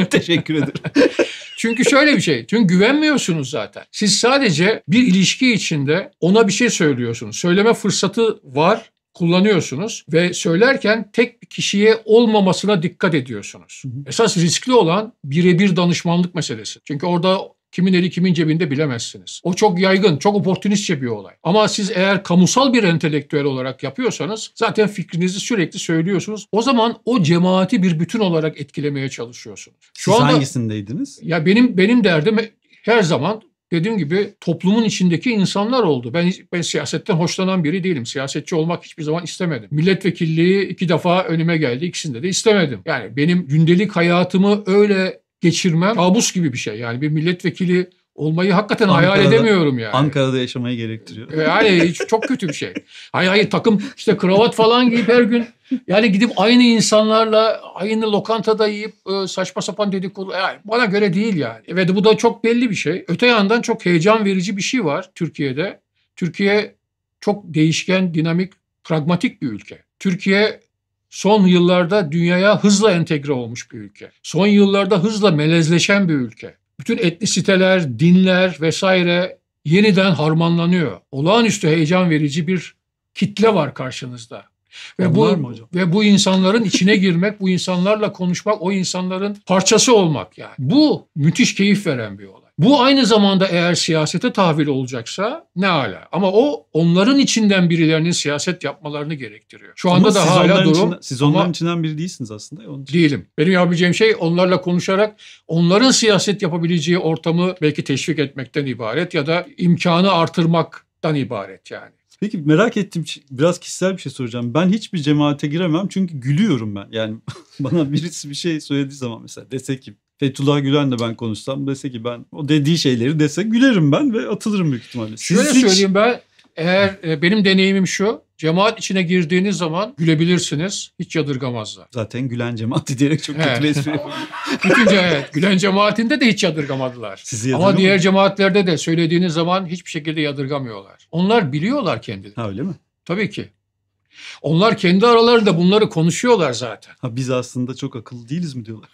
Teşekkür ederim. Çünkü şöyle bir şey. Çünkü güvenmiyorsunuz zaten. Siz sadece bir ilişki içinde ona bir şey söylüyorsunuz. Söyleme fırsatı var kullanıyorsunuz ve söylerken tek bir kişiye olmamasına dikkat ediyorsunuz. Hı hı. Esas riskli olan birebir danışmanlık meselesi. Çünkü orada kimin eli kimin cebinde bilemezsiniz. O çok yaygın, çok oportunistçe bir olay. Ama siz eğer kamusal bir entelektüel olarak yapıyorsanız zaten fikrinizi sürekli söylüyorsunuz. O zaman o cemaati bir bütün olarak etkilemeye çalışıyorsunuz. Şu siz anda, hangisindeydiniz? Ya benim benim derdim her zaman dediğim gibi toplumun içindeki insanlar oldu. Ben ben siyasetten hoşlanan biri değilim. Siyasetçi olmak hiçbir zaman istemedim. Milletvekilliği iki defa önüme geldi. İkisinde de istemedim. Yani benim gündelik hayatımı öyle geçirmem kabus gibi bir şey. Yani bir milletvekili olmayı hakikaten Ankara'da, hayal edemiyorum yani. Ankara'da yaşamayı gerektiriyor. E, yani hiç, çok kötü bir şey. Hayır hayır takım işte kravat falan giyip her gün yani gidip aynı insanlarla aynı lokantada yiyip e, saçma sapan dedikodu yani bana göre değil yani. Ve bu da çok belli bir şey. Öte yandan çok heyecan verici bir şey var Türkiye'de. Türkiye çok değişken, dinamik, pragmatik bir ülke. Türkiye son yıllarda dünyaya hızla entegre olmuş bir ülke. Son yıllarda hızla melezleşen bir ülke bütün etnisiteler, dinler vesaire yeniden harmanlanıyor. Olağanüstü heyecan verici bir kitle var karşınızda. Ve Onlar bu ve bu insanların içine girmek, bu insanlarla konuşmak, o insanların parçası olmak yani. Bu müthiş keyif veren bir olay. Bu aynı zamanda eğer siyasete tahvil olacaksa ne ala. Ama o onların içinden birilerinin siyaset yapmalarını gerektiriyor. Şu anda ama da hala durum. Içinden, siz onların ama, içinden biri değilsiniz aslında. Onun için. Değilim. Benim yapabileceğim şey onlarla konuşarak onların siyaset yapabileceği ortamı belki teşvik etmekten ibaret ya da imkanı artırmaktan ibaret yani. Peki merak ettim biraz kişisel bir şey soracağım. Ben hiçbir cemaate giremem çünkü gülüyorum ben. Yani bana birisi bir şey söylediği zaman mesela dese ki Fethullah de ben konuşsam dese ki ben o dediği şeyleri dese gülerim ben ve atılırım büyük ihtimalle. Siz Şöyle hiç... söyleyeyim ben eğer e, benim deneyimim şu cemaat içine girdiğiniz zaman gülebilirsiniz hiç yadırgamazlar. Zaten gülen cemaat diyerek çok evet. kötü bir espri Bütün evet, gülen cemaatinde de hiç yadırgamadılar. Sizi Ama diğer mi? cemaatlerde de söylediğiniz zaman hiçbir şekilde yadırgamıyorlar. Onlar biliyorlar kendini. Ha öyle mi? Tabii ki. Onlar kendi aralarında bunları konuşuyorlar zaten. Ha biz aslında çok akıllı değiliz mi diyorlar.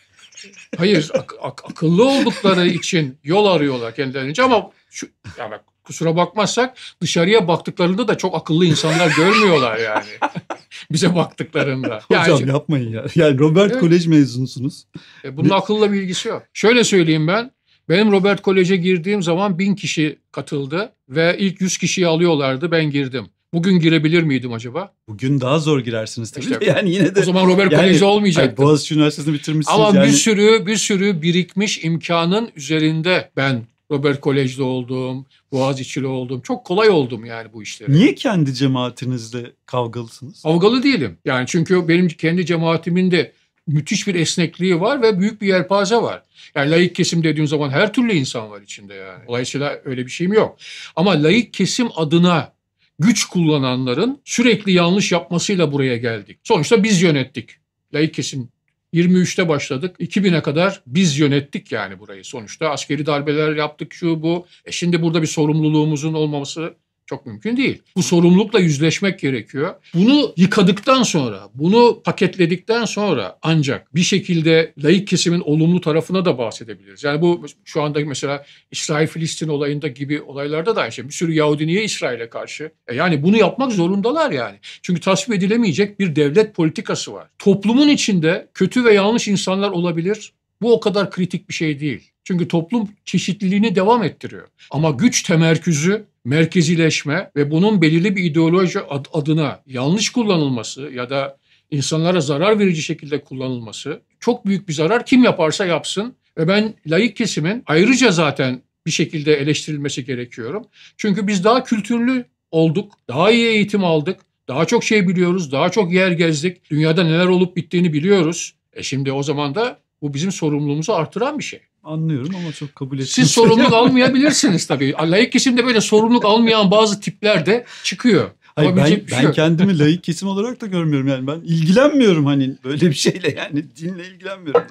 Hayır ak- ak- akıllı oldukları için yol arıyorlar kendilerince ama şu, yani kusura bakmazsak dışarıya baktıklarında da çok akıllı insanlar görmüyorlar yani. Bize baktıklarında. Hocam yani, yapmayın ya. Yani Robert evet. Kolej mezunusunuz. E, bunun akılla bir ilgisi yok. Şöyle söyleyeyim ben. Benim Robert Kolej'e girdiğim zaman bin kişi katıldı ve ilk yüz kişiyi alıyorlardı ben girdim. Bugün girebilir miydim acaba? Bugün daha zor girersiniz tabii. İşte, yani yine de. O zaman Robert yani, Koleji olmayacaktı. Yani Boğaziçi Üniversitesi'ni bitirmişsiniz. Ama yani. bir sürü bir sürü birikmiş imkanın üzerinde ben Robert Kolej'de oldum, Boğaziçi'li oldum. Çok kolay oldum yani bu işlere. Niye kendi cemaatinizle kavgalısınız? Kavgalı değilim. Yani çünkü benim kendi cemaatimin de müthiş bir esnekliği var ve büyük bir yelpaze var. Yani layık kesim dediğim zaman her türlü insan var içinde yani. Dolayısıyla öyle bir şeyim yok. Ama layık kesim adına güç kullananların sürekli yanlış yapmasıyla buraya geldik. Sonuçta biz yönettik. Laik kesim 23'te başladık. 2000'e kadar biz yönettik yani burayı sonuçta. Askeri darbeler yaptık şu bu. E şimdi burada bir sorumluluğumuzun olmaması çok mümkün değil. Bu sorumlulukla yüzleşmek gerekiyor. Bunu yıkadıktan sonra, bunu paketledikten sonra ancak bir şekilde layık kesimin olumlu tarafına da bahsedebiliriz. Yani bu şu anda mesela İsrail-Filistin olayında gibi olaylarda da aynı şey. Bir sürü Yahudi niye İsrail'e karşı? E yani bunu yapmak zorundalar yani. Çünkü tasvip edilemeyecek bir devlet politikası var. Toplumun içinde kötü ve yanlış insanlar olabilir. Bu o kadar kritik bir şey değil. Çünkü toplum çeşitliliğini devam ettiriyor. Ama güç temerküzü merkezileşme ve bunun belirli bir ideoloji adına yanlış kullanılması ya da insanlara zarar verici şekilde kullanılması çok büyük bir zarar kim yaparsa yapsın ve ben layık kesimin ayrıca zaten bir şekilde eleştirilmesi gerekiyorum. Çünkü biz daha kültürlü olduk, daha iyi eğitim aldık, daha çok şey biliyoruz, daha çok yer gezdik, dünyada neler olup bittiğini biliyoruz. E şimdi o zaman da bu bizim sorumluluğumuzu artıran bir şey. Anlıyorum ama çok kabul etmiyorum. Siz sorumluluk almayabilirsiniz tabii. Laik kesimde böyle sorumluluk almayan bazı tipler de çıkıyor. Hayır, ben, şey ben kendimi laik kesim olarak da görmüyorum yani ben ilgilenmiyorum hani böyle bir şeyle yani dinle ilgilenmiyorum.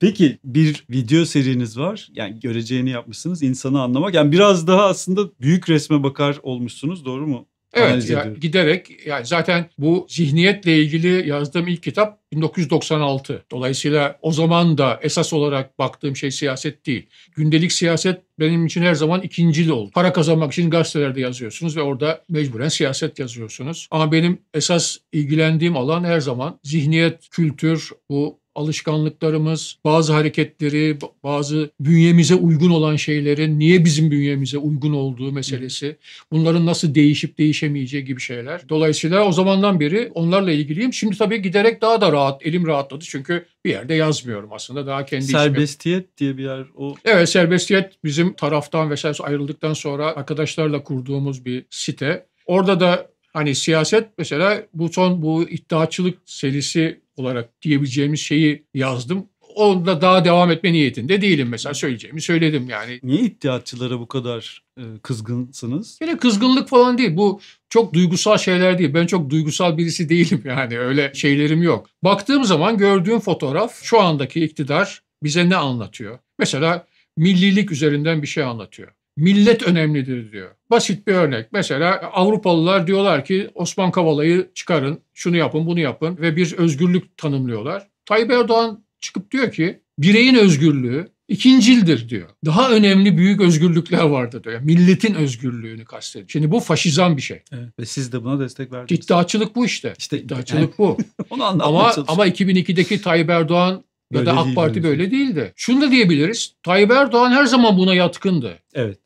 Peki bir video seriniz var. Yani göreceğini yapmışsınız insanı anlamak. Yani biraz daha aslında büyük resme bakar olmuşsunuz doğru mu? Evet ya, giderek yani zaten bu zihniyetle ilgili yazdığım ilk kitap 1996. Dolayısıyla o zaman da esas olarak baktığım şey siyaset değil. Gündelik siyaset benim için her zaman ikincil oldu. Para kazanmak için gazetelerde yazıyorsunuz ve orada mecburen siyaset yazıyorsunuz. Ama benim esas ilgilendiğim alan her zaman zihniyet, kültür, bu alışkanlıklarımız, bazı hareketleri, bazı bünyemize uygun olan şeylerin niye bizim bünyemize uygun olduğu meselesi, bunların nasıl değişip değişemeyeceği gibi şeyler. Dolayısıyla o zamandan beri onlarla ilgiliyim. Şimdi tabii giderek daha da rahat, elim rahatladı çünkü bir yerde yazmıyorum aslında daha kendi Serbestiyet ismi. diye bir yer o. Evet serbestiyet bizim taraftan vesaire ayrıldıktan sonra arkadaşlarla kurduğumuz bir site. Orada da hani siyaset mesela bu son bu iddiaçılık serisi olarak diyebileceğimiz şeyi yazdım. Onda daha devam etme niyetinde değilim mesela söyleyeceğimi söyledim yani. Niye iddiaçılara bu kadar e, kızgınsınız? Yine kızgınlık falan değil bu çok duygusal şeyler değil. Ben çok duygusal birisi değilim yani öyle şeylerim yok. Baktığım zaman gördüğüm fotoğraf şu andaki iktidar bize ne anlatıyor? Mesela millilik üzerinden bir şey anlatıyor millet önemlidir diyor. Basit bir örnek. Mesela Avrupalılar diyorlar ki Osman Kavala'yı çıkarın, şunu yapın, bunu yapın ve bir özgürlük tanımlıyorlar. Tayyip Erdoğan çıkıp diyor ki bireyin özgürlüğü ikincildir diyor. Daha önemli büyük özgürlükler vardı diyor. milletin özgürlüğünü kastediyor. Şimdi bu faşizan bir şey. Evet, ve siz de buna destek verdiniz. İddiaçılık bu işte. İşte iddiaçılık yani, bu. Onu anlatmaya ama, Ama 2002'deki Tayyip Erdoğan ya böyle da AK Parti böyle değildi. Şunu da diyebiliriz. Tayyip Erdoğan her zaman buna yatkındı. Evet.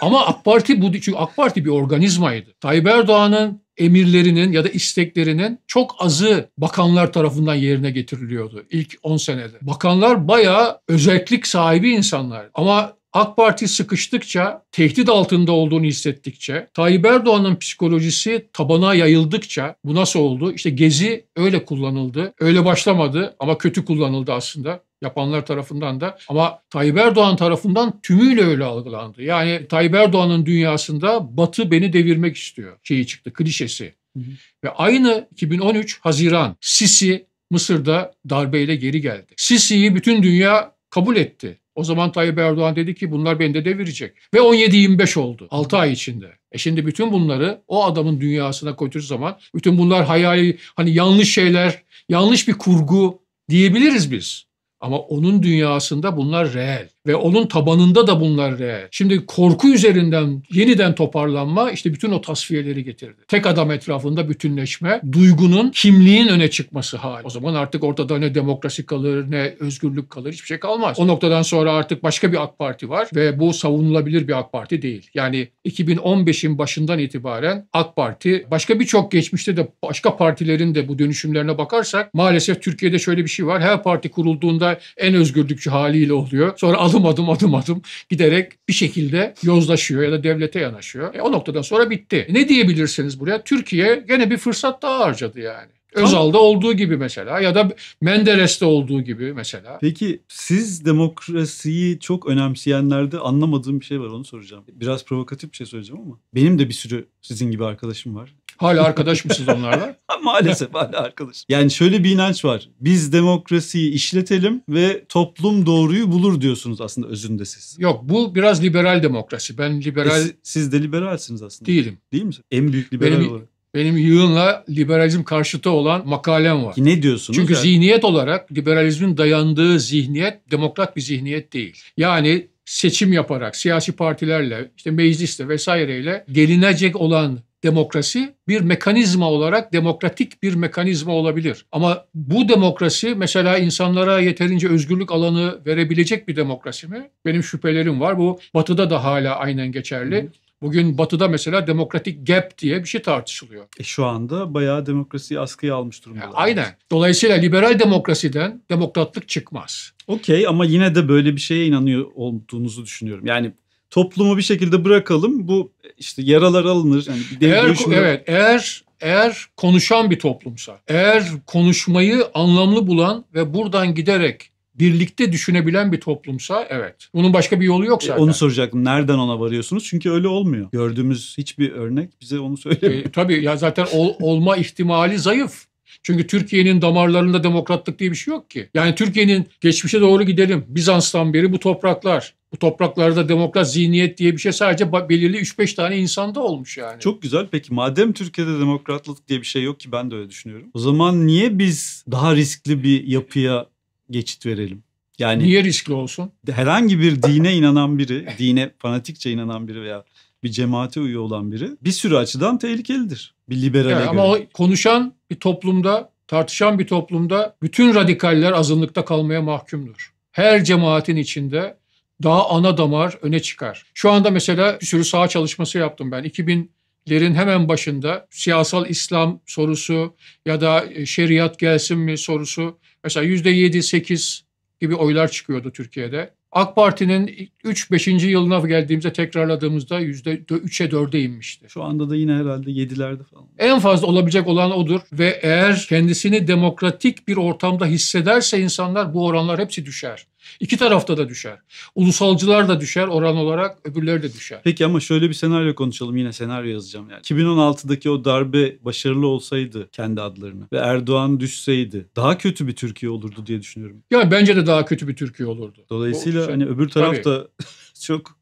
Ama AK Parti bu çünkü AK Parti bir organizmaydı. Tayyip Erdoğan'ın emirlerinin ya da isteklerinin çok azı bakanlar tarafından yerine getiriliyordu ilk 10 senede. Bakanlar bayağı özellik sahibi insanlar. Ama AK Parti sıkıştıkça, tehdit altında olduğunu hissettikçe, Tayyip Erdoğan'ın psikolojisi tabana yayıldıkça bu nasıl oldu? İşte Gezi öyle kullanıldı. Öyle başlamadı ama kötü kullanıldı aslında yapanlar tarafından da ama Tayyip Erdoğan tarafından tümüyle öyle algılandı. Yani Tayyip Erdoğan'ın dünyasında Batı beni devirmek istiyor şeyi çıktı klişesi. Hı hı. Ve aynı 2013 Haziran Sisi Mısır'da darbeyle geri geldi. Sisi'yi bütün dünya kabul etti. O zaman Tayyip Erdoğan dedi ki bunlar beni de devirecek. Ve 17-25 oldu 6 ay içinde. E şimdi bütün bunları o adamın dünyasına koyduğu zaman bütün bunlar hayali hani yanlış şeyler, yanlış bir kurgu diyebiliriz biz. Ama onun dünyasında bunlar reel ve onun tabanında da bunlar reel. Şimdi korku üzerinden yeniden toparlanma işte bütün o tasfiyeleri getirdi. Tek adam etrafında bütünleşme, duygunun, kimliğin öne çıkması hali. O zaman artık ortada ne demokrasi kalır ne özgürlük kalır hiçbir şey kalmaz. O noktadan sonra artık başka bir AK Parti var ve bu savunulabilir bir AK Parti değil. Yani 2015'in başından itibaren AK Parti başka birçok geçmişte de başka partilerin de bu dönüşümlerine bakarsak maalesef Türkiye'de şöyle bir şey var. Her parti kurulduğunda en özgürlükçü haliyle oluyor. Sonra adım adım adım adım giderek bir şekilde yozlaşıyor ya da devlete yanaşıyor. E, o noktadan sonra bitti. E, ne diyebilirsiniz buraya? Türkiye gene bir fırsat daha harcadı yani. Özal'da olduğu gibi mesela ya da Menderes'te olduğu gibi mesela. Peki siz demokrasiyi çok önemseyenlerde anlamadığım bir şey var onu soracağım. Biraz provokatif bir şey söyleyeceğim ama benim de bir sürü sizin gibi arkadaşım var. Hala arkadaş mısınız onlarla? Maalesef hala arkadaş. Yani şöyle bir inanç var. Biz demokrasiyi işletelim ve toplum doğruyu bulur diyorsunuz aslında özünde siz. Yok bu biraz liberal demokrasi. Ben liberal... E, siz de liberalsiniz aslında. Değilim. Değil misin? En büyük liberal Benim... olarak. Benim yığınla liberalizm karşıtı olan makalem var. Ne diyorsunuz? Çünkü yani? zihniyet olarak liberalizmin dayandığı zihniyet demokrat bir zihniyet değil. Yani seçim yaparak siyasi partilerle işte meclisle vesaireyle gelinecek olan demokrasi bir mekanizma olarak demokratik bir mekanizma olabilir. Ama bu demokrasi mesela insanlara yeterince özgürlük alanı verebilecek bir demokrasi mi? Benim şüphelerim var. Bu batıda da hala aynen geçerli. Hı. Bugün batıda mesela demokratik gap diye bir şey tartışılıyor. E şu anda bayağı demokrasiyi askıya almış durumda. Yani e, aynen. Dolayısıyla liberal demokrasiden demokratlık çıkmaz. Okey ama yine de böyle bir şeye inanıyor olduğunuzu düşünüyorum. Yani toplumu bir şekilde bırakalım. Bu işte yaralar alınır. Yani eğer, görüşme... evet, eğer eğer konuşan bir toplumsa, eğer konuşmayı anlamlı bulan ve buradan giderek birlikte düşünebilen bir toplumsa evet. Bunun başka bir yolu yok e, zaten. E, onu soracaktım. Nereden ona varıyorsunuz? Çünkü öyle olmuyor. Gördüğümüz hiçbir örnek bize onu e, söylemiyor. E, tabii ya zaten ol, olma ihtimali zayıf. Çünkü Türkiye'nin damarlarında demokratlık diye bir şey yok ki. Yani Türkiye'nin geçmişe doğru gidelim. Bizans'tan beri bu topraklar. Bu topraklarda demokrat zihniyet diye bir şey sadece belirli 3-5 tane insanda olmuş yani. Çok güzel. Peki madem Türkiye'de demokratlık diye bir şey yok ki ben de öyle düşünüyorum. O zaman niye biz daha riskli bir yapıya geçit verelim? Yani niye riskli olsun? Herhangi bir dine inanan biri, dine fanatikçe inanan biri veya bir cemaate üye olan biri bir sürü açıdan tehlikelidir. Bir liberale yani göre. Ama konuşan bir toplumda, tartışan bir toplumda bütün radikaller azınlıkta kalmaya mahkumdur. Her cemaatin içinde daha ana damar öne çıkar. Şu anda mesela bir sürü saha çalışması yaptım ben. 2000 lerin hemen başında siyasal İslam sorusu ya da e, şeriat gelsin mi sorusu mesela yüzde yedi sekiz gibi oylar çıkıyordu Türkiye'de. AK Parti'nin 3-5. yılına geldiğimizde tekrarladığımızda %3'e 4'e inmişti. Şu anda da yine herhalde 7'lerde falan. En fazla olabilecek olan odur ve eğer kendisini demokratik bir ortamda hissederse insanlar bu oranlar hepsi düşer. İki tarafta da düşer. Ulusalcılar da düşer oran olarak öbürleri de düşer. Peki ama şöyle bir senaryo konuşalım yine senaryo yazacağım yani. 2016'daki o darbe başarılı olsaydı kendi adlarını ve Erdoğan düşseydi daha kötü bir Türkiye olurdu diye düşünüyorum. Ya bence de daha kötü bir Türkiye olurdu. Dolayısıyla o, şey, hani öbür taraf tabii. da çok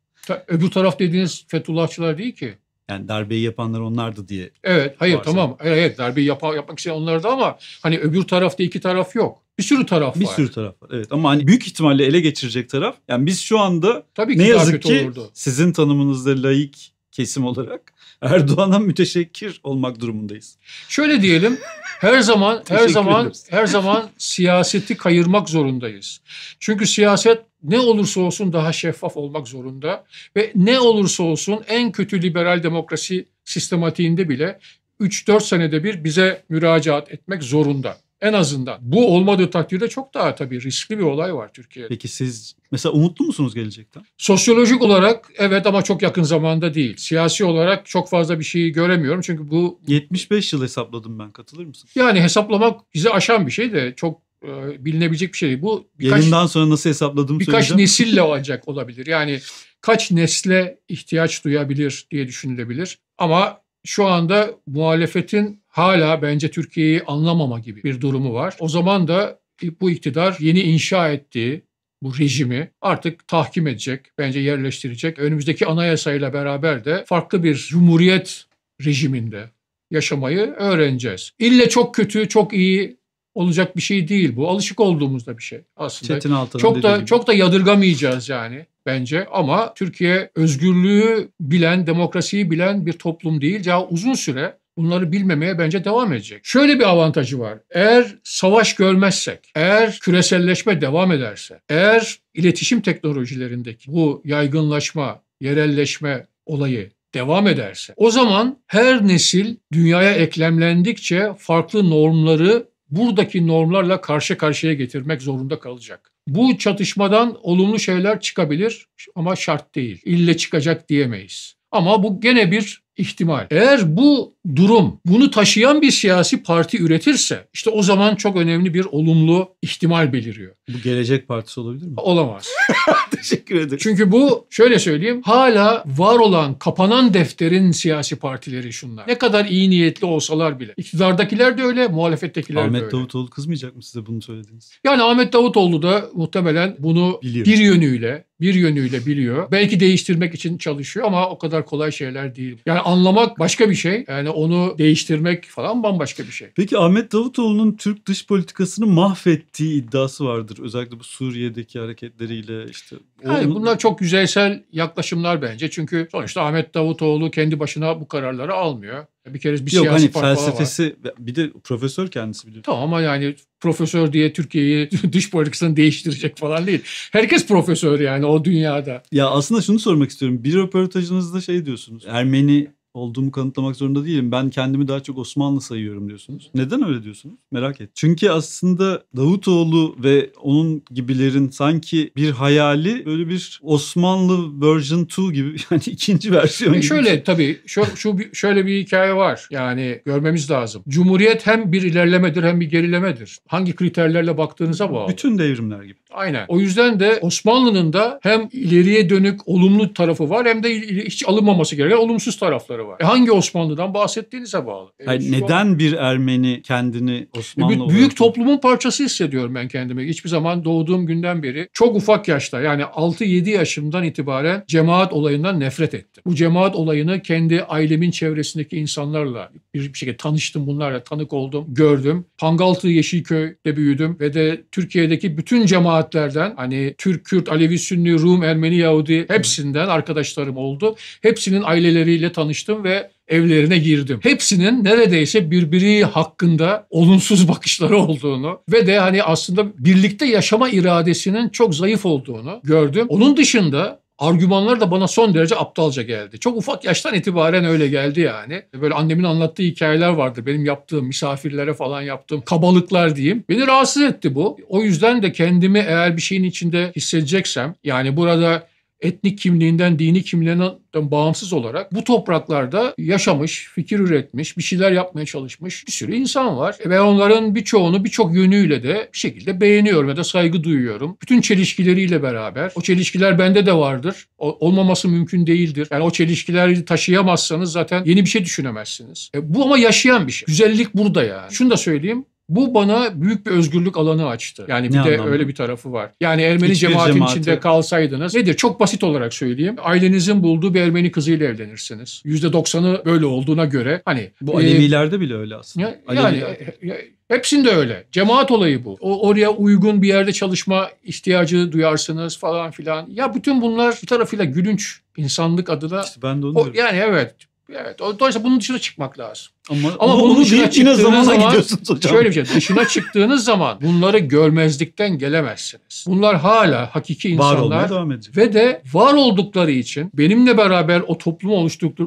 öbür taraf dediğiniz Fethullahçılar değil ki. Yani darbeyi yapanlar onlardı diye. Evet, hayır tamam. Evet, darbeyi yap yapmak için onlardı ama hani öbür tarafta iki taraf yok. Bir sürü taraf bir var. Bir sürü taraf var. Evet ama hani büyük ihtimalle ele geçirecek taraf. Yani biz şu anda Tabii ki ne yazık ki olurdu. sizin tanımınızda laik kesim olarak Erdoğan'a müteşekkir olmak durumundayız. Şöyle diyelim. Her zaman her zaman her zaman siyaseti kayırmak zorundayız. Çünkü siyaset ne olursa olsun daha şeffaf olmak zorunda ve ne olursa olsun en kötü liberal demokrasi sistematiğinde bile 3-4 senede bir bize müracaat etmek zorunda. En azından. Bu olmadığı takdirde çok daha tabii riskli bir olay var Türkiye'de. Peki siz mesela umutlu musunuz gelecekten? Sosyolojik olarak evet ama çok yakın zamanda değil. Siyasi olarak çok fazla bir şeyi göremiyorum çünkü bu... 75 yıl hesapladım ben katılır mısın? Yani hesaplamak bizi aşan bir şey de çok e, bilinebilecek bir şey değil. Bu birkaç, Yayından sonra nasıl hesapladığımı birkaç söyleyeceğim. Birkaç nesille olacak olabilir. Yani kaç nesle ihtiyaç duyabilir diye düşünülebilir. Ama şu anda muhalefetin hala bence Türkiye'yi anlamama gibi bir durumu var. O zaman da bu iktidar yeni inşa ettiği bu rejimi artık tahkim edecek, bence yerleştirecek. Önümüzdeki anayasayla beraber de farklı bir cumhuriyet rejiminde yaşamayı öğreneceğiz. İlle çok kötü, çok iyi olacak bir şey değil bu. Alışık olduğumuzda bir şey aslında. Çetin Altan'ın çok da gibi. çok da yadırgamayacağız yani bence ama Türkiye özgürlüğü bilen, demokrasiyi bilen bir toplum değil. Ya uzun süre bunları bilmemeye bence devam edecek. Şöyle bir avantajı var. Eğer savaş görmezsek, eğer küreselleşme devam ederse, eğer iletişim teknolojilerindeki bu yaygınlaşma, yerelleşme olayı devam ederse o zaman her nesil dünyaya eklemlendikçe farklı normları buradaki normlarla karşı karşıya getirmek zorunda kalacak. Bu çatışmadan olumlu şeyler çıkabilir ama şart değil. İlle çıkacak diyemeyiz. Ama bu gene bir ihtimal. Eğer bu durum bunu taşıyan bir siyasi parti üretirse işte o zaman çok önemli bir olumlu ihtimal beliriyor. Bu Gelecek Partisi olabilir mi? Olamaz. Teşekkür ederim. Çünkü bu şöyle söyleyeyim hala var olan kapanan defterin siyasi partileri şunlar. Ne kadar iyi niyetli olsalar bile. İktidardakiler de öyle, muhalefettekiler Ahmet de öyle. Ahmet Davutoğlu kızmayacak mı size bunu söylediğiniz? Yani Ahmet Davutoğlu da muhtemelen bunu Biliyor. bir yönüyle bir yönüyle biliyor. Belki değiştirmek için çalışıyor ama o kadar kolay şeyler değil. Yani anlamak başka bir şey. Yani onu değiştirmek falan bambaşka bir şey. Peki Ahmet Davutoğlu'nun Türk dış politikasını mahvettiği iddiası vardır. Özellikle bu Suriye'deki hareketleriyle işte. Yani onu... bunlar çok yüzeysel yaklaşımlar bence. Çünkü sonuçta Ahmet Davutoğlu kendi başına bu kararları almıyor. Bir kere bir Yok, siyasi hani parti felsefesi var. bir de profesör kendisi biliyor. Tamam ama yani profesör diye Türkiye'yi dış politikasını değiştirecek falan değil. Herkes profesör yani o dünyada. Ya aslında şunu sormak istiyorum. Bir röportajınızda şey diyorsunuz. Ermeni olduğumu kanıtlamak zorunda değilim. Ben kendimi daha çok Osmanlı sayıyorum diyorsunuz. Neden öyle diyorsunuz? Merak et. Çünkü aslında Davutoğlu ve onun gibilerin sanki bir hayali böyle bir Osmanlı version 2 gibi yani ikinci versiyon e gibi. şöyle tabii şu, şu şöyle bir hikaye var. Yani görmemiz lazım. Cumhuriyet hem bir ilerlemedir hem bir gerilemedir. Hangi kriterlerle baktığınıza bağlı. Bütün devrimler gibi. Aynen. O yüzden de Osmanlı'nın da hem ileriye dönük olumlu tarafı var hem de hiç alınmaması gereken olumsuz tarafları Osmanlıları var. E hangi Osmanlı'dan bahsettiğinize bağlı. E, Hayır, neden bir Ermeni kendini e, Osmanlı e, olarak... Büyük toplumun parçası hissediyorum ben kendimi. Hiçbir zaman doğduğum günden beri çok ufak yaşta yani 6-7 yaşımdan itibaren cemaat olayından nefret ettim. Bu cemaat olayını kendi ailemin çevresindeki insanlarla bir şekilde tanıştım bunlarla, tanık oldum, gördüm. Pangaltı Yeşilköy'de büyüdüm ve de Türkiye'deki bütün cemaatlerden hani Türk, Kürt, Alevi, Sünni, Rum, Ermeni, Yahudi hepsinden arkadaşlarım oldu. Hepsinin aileleriyle tanıştım açtım ve evlerine girdim. Hepsinin neredeyse birbiri hakkında olumsuz bakışları olduğunu ve de hani aslında birlikte yaşama iradesinin çok zayıf olduğunu gördüm. Onun dışında argümanları da bana son derece aptalca geldi. Çok ufak yaştan itibaren öyle geldi yani. Böyle annemin anlattığı hikayeler vardı. Benim yaptığım misafirlere falan yaptığım kabalıklar diyeyim. Beni rahatsız etti bu. O yüzden de kendimi eğer bir şeyin içinde hissedeceksem yani burada etnik kimliğinden, dini kimliğinden bağımsız olarak bu topraklarda yaşamış, fikir üretmiş, bir şeyler yapmaya çalışmış bir sürü insan var. Ve onların birçoğunu birçok yönüyle de bir şekilde beğeniyorum ya da saygı duyuyorum. Bütün çelişkileriyle beraber. O çelişkiler bende de vardır. O, olmaması mümkün değildir. Yani o çelişkileri taşıyamazsanız zaten yeni bir şey düşünemezsiniz. E, bu ama yaşayan bir şey. Güzellik burada yani. Şunu da söyleyeyim. Bu bana büyük bir özgürlük alanı açtı. Yani bir ne de anlamda? öyle bir tarafı var. Yani Ermeni cemaatin cemaati... içinde kalsaydınız nedir? Çok basit olarak söyleyeyim. Ailenizin bulduğu bir Ermeni kızıyla evlenirsiniz. Yüzde doksanı böyle olduğuna göre hani bu Alevilerde e, bile öyle aslında. Ya, yani e, Hepsinde öyle. Cemaat olayı bu. O, oraya uygun bir yerde çalışma ihtiyacı duyarsınız falan filan. Ya bütün bunlar bir tarafıyla gülünç insanlık adına. İşte ben de onu o, Yani evet. Evet. dolayısıyla bunun dışına çıkmak lazım. Ama, Ama bunu, bunu dışına çıktığınız zamana zaman, gidiyorsunuz hocam. Şöyle bir şey. Dışına çıktığınız zaman bunları görmezlikten gelemezsiniz. Bunlar hala hakiki insanlar. Var olmaya devam edecek. Ve de var oldukları için benimle beraber o toplumu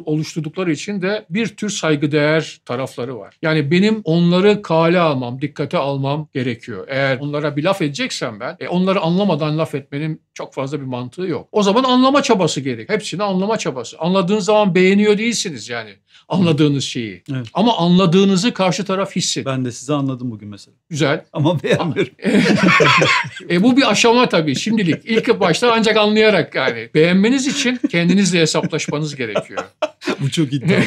oluşturdukları için de bir tür saygıdeğer tarafları var. Yani benim onları kale almam, dikkate almam gerekiyor. Eğer onlara bir laf edeceksem ben, e, onları anlamadan laf etmenin çok fazla bir mantığı yok. O zaman anlama çabası gerek. Hepsini anlama çabası. Anladığınız zaman beğeniyor değilsiniz yani. Anladığınız şeyi. Evet. Ama anladığınızı karşı taraf hisset. Ben de sizi anladım bugün mesela. Güzel. Ama beğenmiyorum. e, bu bir aşama tabii şimdilik. İlk başta ancak anlayarak yani. Beğenmeniz için kendinizle hesaplaşmanız gerekiyor. bu çok iddialı.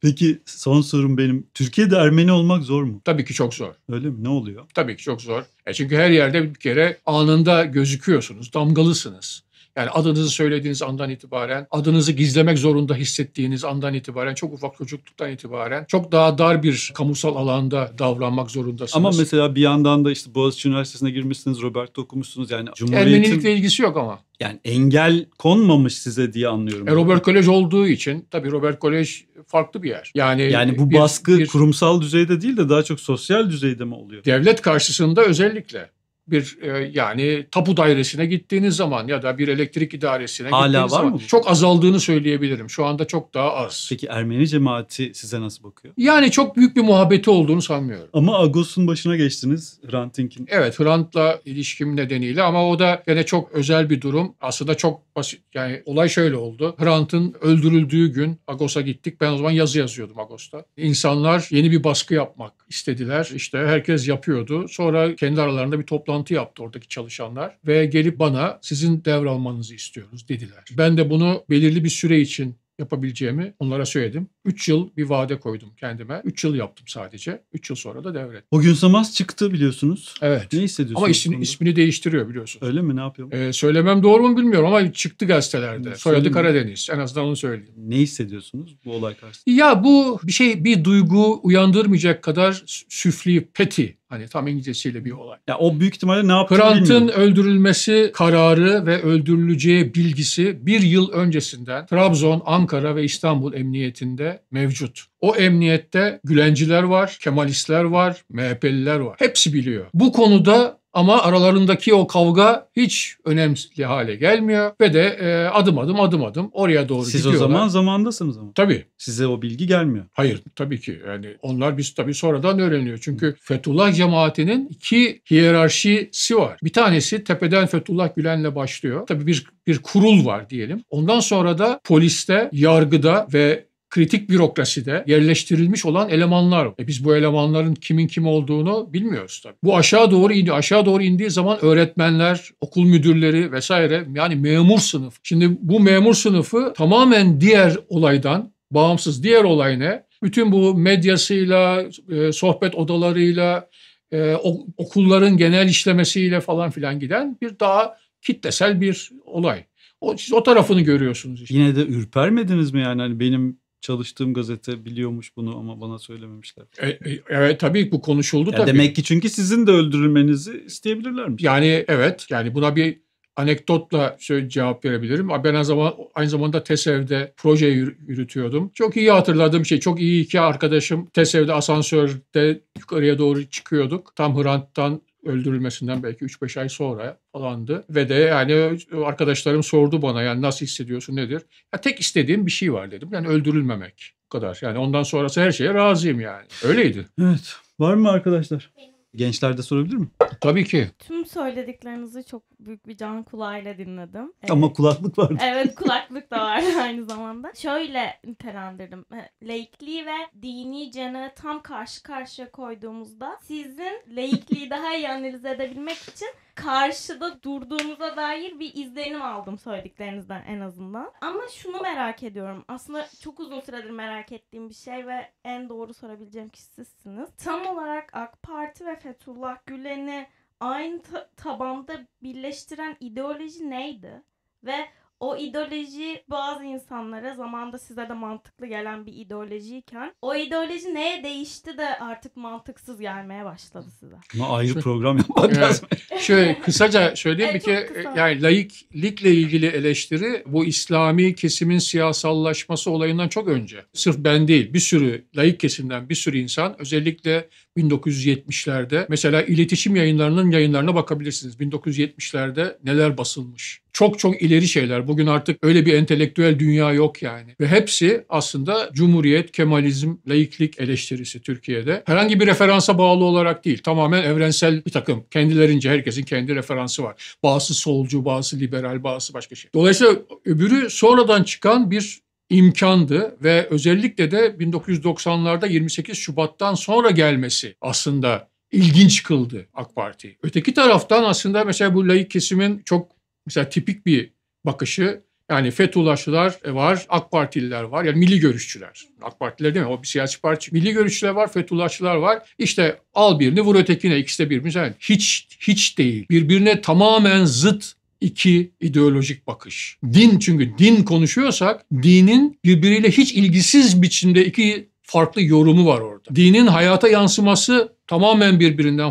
Peki son sorum benim. Türkiye'de Ermeni olmak zor mu? Tabii ki çok zor. Öyle mi? Ne oluyor? Tabii ki çok zor. E çünkü her yerde bir kere anında gözüküyorsunuz, damgalısınız. Yani adınızı söylediğiniz andan itibaren, adınızı gizlemek zorunda hissettiğiniz andan itibaren, çok ufak çocukluktan itibaren çok daha dar bir kamusal alanda davranmak zorundasınız. Ama mesela bir yandan da işte Boğaziçi Üniversitesi'ne girmişsiniz, Robert'te okumuşsunuz. Yani Cumhuriyet'in... Ermenilikle ilgisi yok ama. Yani engel konmamış size diye anlıyorum. E, Robert Kolej olduğu için tabii Robert Kolej farklı bir yer. Yani yani bu bir, baskı bir, kurumsal düzeyde değil de daha çok sosyal düzeyde mi oluyor? Devlet karşısında özellikle bir e, yani tapu dairesine gittiğiniz zaman ya da bir elektrik idaresine Hala gittiğiniz var zaman mı? çok azaldığını söyleyebilirim. Şu anda çok daha az. Peki Ermeni cemaati size nasıl bakıyor? Yani çok büyük bir muhabbeti olduğunu sanmıyorum. Ama Agos'un başına geçtiniz Hrant Dink'in. Evet Hrant'la ilişkim nedeniyle ama o da gene çok özel bir durum. Aslında çok basit yani olay şöyle oldu. Hrant'ın öldürüldüğü gün Agos'a gittik. Ben o zaman yazı yazıyordum Agos'ta. İnsanlar yeni bir baskı yapmak istediler. İşte herkes yapıyordu. Sonra kendi aralarında bir toplantı yaptı oradaki çalışanlar ve gelip bana sizin devralmanızı istiyoruz dediler. Ben de bunu belirli bir süre için yapabileceğimi onlara söyledim. 3 yıl bir vade koydum kendime. 3 yıl yaptım sadece. 3 yıl sonra da devrettim. O gün Samaz çıktı biliyorsunuz. Evet. Ne hissediyorsunuz? Ama ismini, ismini değiştiriyor biliyorsunuz. Öyle mi? Ne yapıyor? Ee, söylemem doğru mu bilmiyorum ama çıktı gazetelerde. Soyadı Karadeniz. En azından onu söyleyeyim. Ne hissediyorsunuz bu olay karşısında? Ya bu bir şey bir duygu uyandırmayacak kadar süfli, peti Hani tam İngilizcesiyle bir olay. Ya o büyük ihtimalle ne yaptığını Hrant'ın öldürülmesi kararı ve öldürüleceği bilgisi bir yıl öncesinden Trabzon, Ankara ve İstanbul Emniyetinde mevcut. O emniyette Gülenciler var, Kemalistler var, MHP'liler var. Hepsi biliyor. Bu konuda ama aralarındaki o kavga hiç önemli hale gelmiyor ve de e, adım adım adım adım oraya doğru Siz gidiyorlar. Siz o zaman zamandasınız ama. Tabii. Size o bilgi gelmiyor. Hayır tabii ki yani onlar biz tabii sonradan öğreniyor. Çünkü Fethullah cemaatinin iki hiyerarşisi var. Bir tanesi tepeden Fethullah Gülen'le başlıyor. Tabii bir bir kurul var diyelim. Ondan sonra da poliste, yargıda ve kritik bürokraside yerleştirilmiş olan elemanlar. E biz bu elemanların kimin kim olduğunu bilmiyoruz tabii. Bu aşağı doğru indi Aşağı doğru indiği zaman öğretmenler, okul müdürleri vesaire yani memur sınıf. Şimdi bu memur sınıfı tamamen diğer olaydan bağımsız. Diğer olay ne? Bütün bu medyasıyla, e, sohbet odalarıyla, e, okulların genel işlemesiyle falan filan giden bir daha kitlesel bir olay. O, siz o tarafını görüyorsunuz işte. Yine de ürpermediniz mi yani hani benim çalıştığım gazete biliyormuş bunu ama bana söylememişler. E, e, evet tabii bu konuşuldu ya tabii. Demek ki çünkü sizin de öldürülmenizi isteyebilirlermiş. Yani evet yani buna bir anekdotla şöyle cevap verebilirim. Ben aynı zamanda, aynı zamanda TESEV'de proje yürütüyordum. Çok iyi hatırladığım şey, çok iyi iki arkadaşım TESEV'de asansörde yukarıya doğru çıkıyorduk. Tam Hrant'tan öldürülmesinden belki 3-5 ay sonra falandı. Ve de yani arkadaşlarım sordu bana yani nasıl hissediyorsun nedir? Ya tek istediğim bir şey var dedim. Yani öldürülmemek kadar. Yani ondan sonrası her şeye razıyım yani. Öyleydi. Evet. Var mı arkadaşlar? Gençler de sorabilir mi? Tabii ki. Tüm söylediklerinizi çok büyük bir can kulağıyla dinledim. Evet. Ama kulaklık vardı. Evet kulaklık da var aynı zamanda. Şöyle nitelendirdim. Laikliği ve dini cene tam karşı karşıya koyduğumuzda sizin laikliği daha iyi analiz edebilmek için karşıda durduğumuza dair bir izlenim aldım söylediklerinizden en azından. Ama şunu merak ediyorum. Aslında çok uzun süredir merak ettiğim bir şey ve en doğru sorabileceğim kişi sizsiniz. Tam olarak AK Parti ve Fethullah Gülen'i aynı tabanda birleştiren ideoloji neydi? Ve o ideoloji bazı insanlara zamanda size de mantıklı gelen bir ideolojiyken o ideoloji neye değişti de artık mantıksız gelmeye başladı size? Ama ayrı program yapmak e, lazım. Şöyle kısaca söyleyeyim bir ki yani laiklikle ilgili eleştiri bu İslami kesimin siyasallaşması olayından çok önce. Sırf ben değil bir sürü laik kesimden bir sürü insan özellikle 1970'lerde mesela iletişim yayınlarının yayınlarına bakabilirsiniz. 1970'lerde neler basılmış. Çok çok ileri şeyler Bugün artık öyle bir entelektüel dünya yok yani. Ve hepsi aslında cumhuriyet, kemalizm, laiklik eleştirisi Türkiye'de. Herhangi bir referansa bağlı olarak değil. Tamamen evrensel bir takım. Kendilerince herkesin kendi referansı var. Bazısı solcu, bazısı liberal, bazısı başka şey. Dolayısıyla öbürü sonradan çıkan bir imkandı ve özellikle de 1990'larda 28 Şubat'tan sonra gelmesi aslında ilginç kıldı AK Parti'yi. Öteki taraftan aslında mesela bu laik kesimin çok mesela tipik bir bakışı yani Fethullahçılar e, var, AK Partililer var. Yani milli görüşçüler. AK Partililer değil mi? O bir siyasi parti. Milli görüşçüler var, Fethullahçılar var. İşte al birini vur ötekine. İkisi de birbirine. Yani hiç, hiç değil. Birbirine tamamen zıt iki ideolojik bakış. Din çünkü din konuşuyorsak dinin birbiriyle hiç ilgisiz biçimde iki farklı yorumu var orada. Dinin hayata yansıması tamamen birbirinden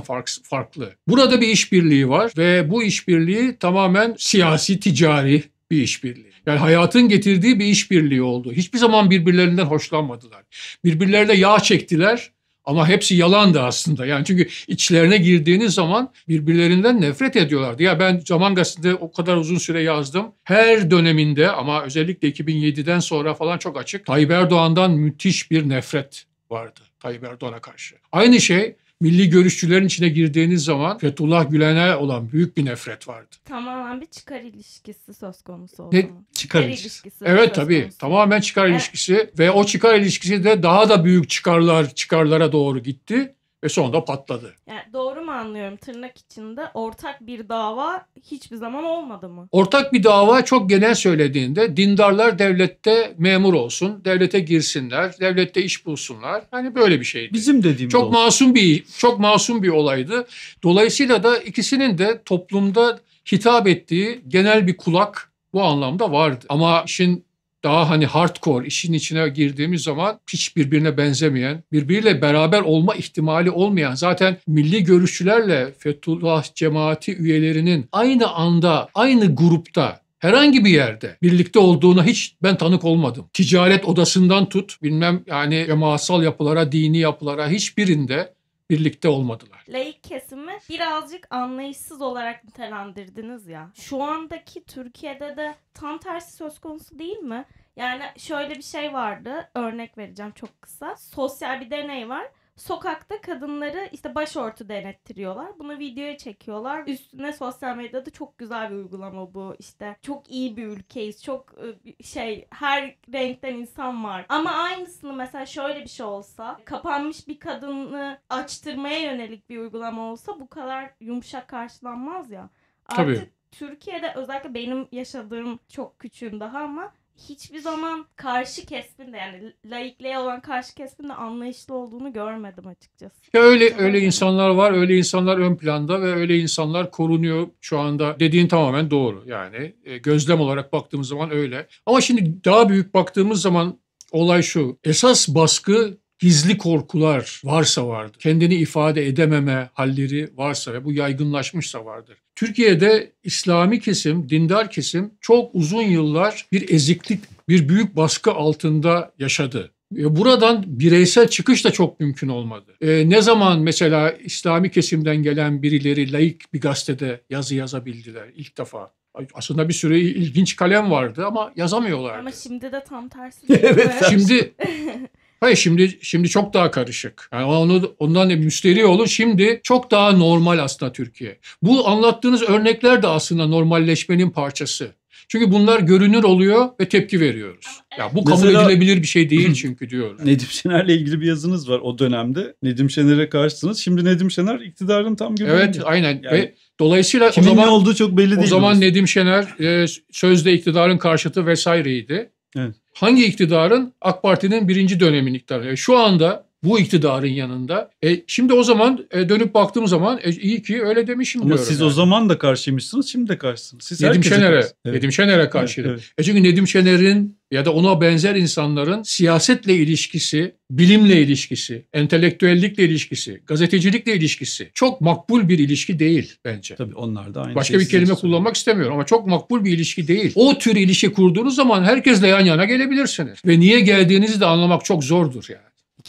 farklı. Burada bir işbirliği var ve bu işbirliği tamamen siyasi, ticari bir işbirliği. Yani hayatın getirdiği bir işbirliği oldu. Hiçbir zaman birbirlerinden hoşlanmadılar. Birbirlerine yağ çektiler ama hepsi yalandı aslında. Yani çünkü içlerine girdiğiniz zaman birbirlerinden nefret ediyorlardı. Ya ben Zaman Gazetesi'nde o kadar uzun süre yazdım. Her döneminde ama özellikle 2007'den sonra falan çok açık. Tayyip Erdoğan'dan müthiş bir nefret vardı Tayyip Erdoğan'a karşı. Aynı şey milli görüşçülerin içine girdiğiniz zaman Fethullah Gülen'e olan büyük bir nefret vardı. Tamamen bir çıkar ilişkisi söz konusu oldu. Ne? Çıkar, ilişkisi. ilişkisi. Evet tabii. Konusu. Tamamen çıkar evet. ilişkisi ve o çıkar ilişkisi de daha da büyük çıkarlar çıkarlara doğru gitti ve sonunda patladı. Yani doğru mu anlıyorum tırnak içinde ortak bir dava hiçbir zaman olmadı mı? Ortak bir dava çok genel söylediğinde dindarlar devlette memur olsun, devlete girsinler, devlette iş bulsunlar. Hani böyle bir şeydi. Bizim dediğimiz Çok masum bir çok masum bir olaydı. Dolayısıyla da ikisinin de toplumda hitap ettiği genel bir kulak bu anlamda vardı. Ama işin daha hani hardcore işin içine girdiğimiz zaman hiç birbirine benzemeyen, birbiriyle beraber olma ihtimali olmayan, zaten milli görüşçülerle Fethullah cemaati üyelerinin aynı anda, aynı grupta herhangi bir yerde birlikte olduğuna hiç ben tanık olmadım. Ticaret odasından tut, bilmem yani cemaatsal yapılara, dini yapılara hiçbirinde birlikte olmadılar. Laik kesimi birazcık anlayışsız olarak nitelendirdiniz ya. Şu andaki Türkiye'de de tam tersi söz konusu değil mi? Yani şöyle bir şey vardı. Örnek vereceğim çok kısa. Sosyal bir deney var sokakta kadınları işte başörtü denettiriyorlar. Bunu videoya çekiyorlar. Üstüne sosyal medyada çok güzel bir uygulama bu. işte. çok iyi bir ülkeyiz. Çok e, şey her renkten insan var. Ama aynısını mesela şöyle bir şey olsa kapanmış bir kadını açtırmaya yönelik bir uygulama olsa bu kadar yumuşak karşılanmaz ya. Artık Tabii. Türkiye'de özellikle benim yaşadığım çok küçüğüm daha ama hiçbir zaman karşı kesmin de yani laikliğe olan karşı kesmin de anlayışlı olduğunu görmedim açıkçası. Ya öyle öyle insanlar var, öyle insanlar ön planda ve öyle insanlar korunuyor şu anda. Dediğin tamamen doğru. Yani e, gözlem olarak baktığımız zaman öyle. Ama şimdi daha büyük baktığımız zaman olay şu. Esas baskı gizli korkular varsa vardır. Kendini ifade edememe halleri varsa ve bu yaygınlaşmışsa vardır. Türkiye'de İslami kesim, dindar kesim çok uzun yıllar bir eziklik, bir büyük baskı altında yaşadı. E, buradan bireysel çıkış da çok mümkün olmadı. E, ne zaman mesela İslami kesimden gelen birileri laik bir gazetede yazı yazabildiler ilk defa? Aslında bir sürü ilginç kalem vardı ama yazamıyorlardı. Ama şimdi de tam tersi. evet. Şimdi Hayır şimdi şimdi çok daha karışık. Yani onu ondan da müsteri olur. Şimdi çok daha normal aslında Türkiye. Bu anlattığınız örnekler de aslında normalleşmenin parçası. Çünkü bunlar görünür oluyor ve tepki veriyoruz. Ya bu kabul Mesela, edilebilir bir şey değil çünkü diyor. Nedim Şener'le ilgili bir yazınız var o dönemde. Nedim Şener'e karşısınız. Şimdi Nedim Şener iktidarın tam göbeğinde. Evet aynen. Yani, ve dolayısıyla kimin o zaman, ne olduğu çok belli değil. O zaman Nedim Şener e, sözde iktidarın karşıtı vesaireydi. Evet hangi iktidarın AK Parti'nin birinci dönemi iktidarı. Yani şu anda bu iktidarın yanında. E, şimdi o zaman e, dönüp baktığım zaman e, iyi ki öyle demişim Ama siz yani. o zaman da karşıymışsınız şimdi de karşısınız. Siz Nedim Şener'e evet. Nedim Şener'e karşıydım. Evet, evet. E çünkü Nedim Şener'in ya da ona benzer insanların siyasetle ilişkisi, bilimle ilişkisi, entelektüellikle ilişkisi, gazetecilikle ilişkisi çok makbul bir ilişki değil bence. Tabii onlar da aynı Başka bir kelime kullanmak istemiyorum ama çok makbul bir ilişki değil. O tür ilişki kurduğunuz zaman herkesle yan yana gelebilirsiniz. Ve niye geldiğinizi de anlamak çok zordur yani.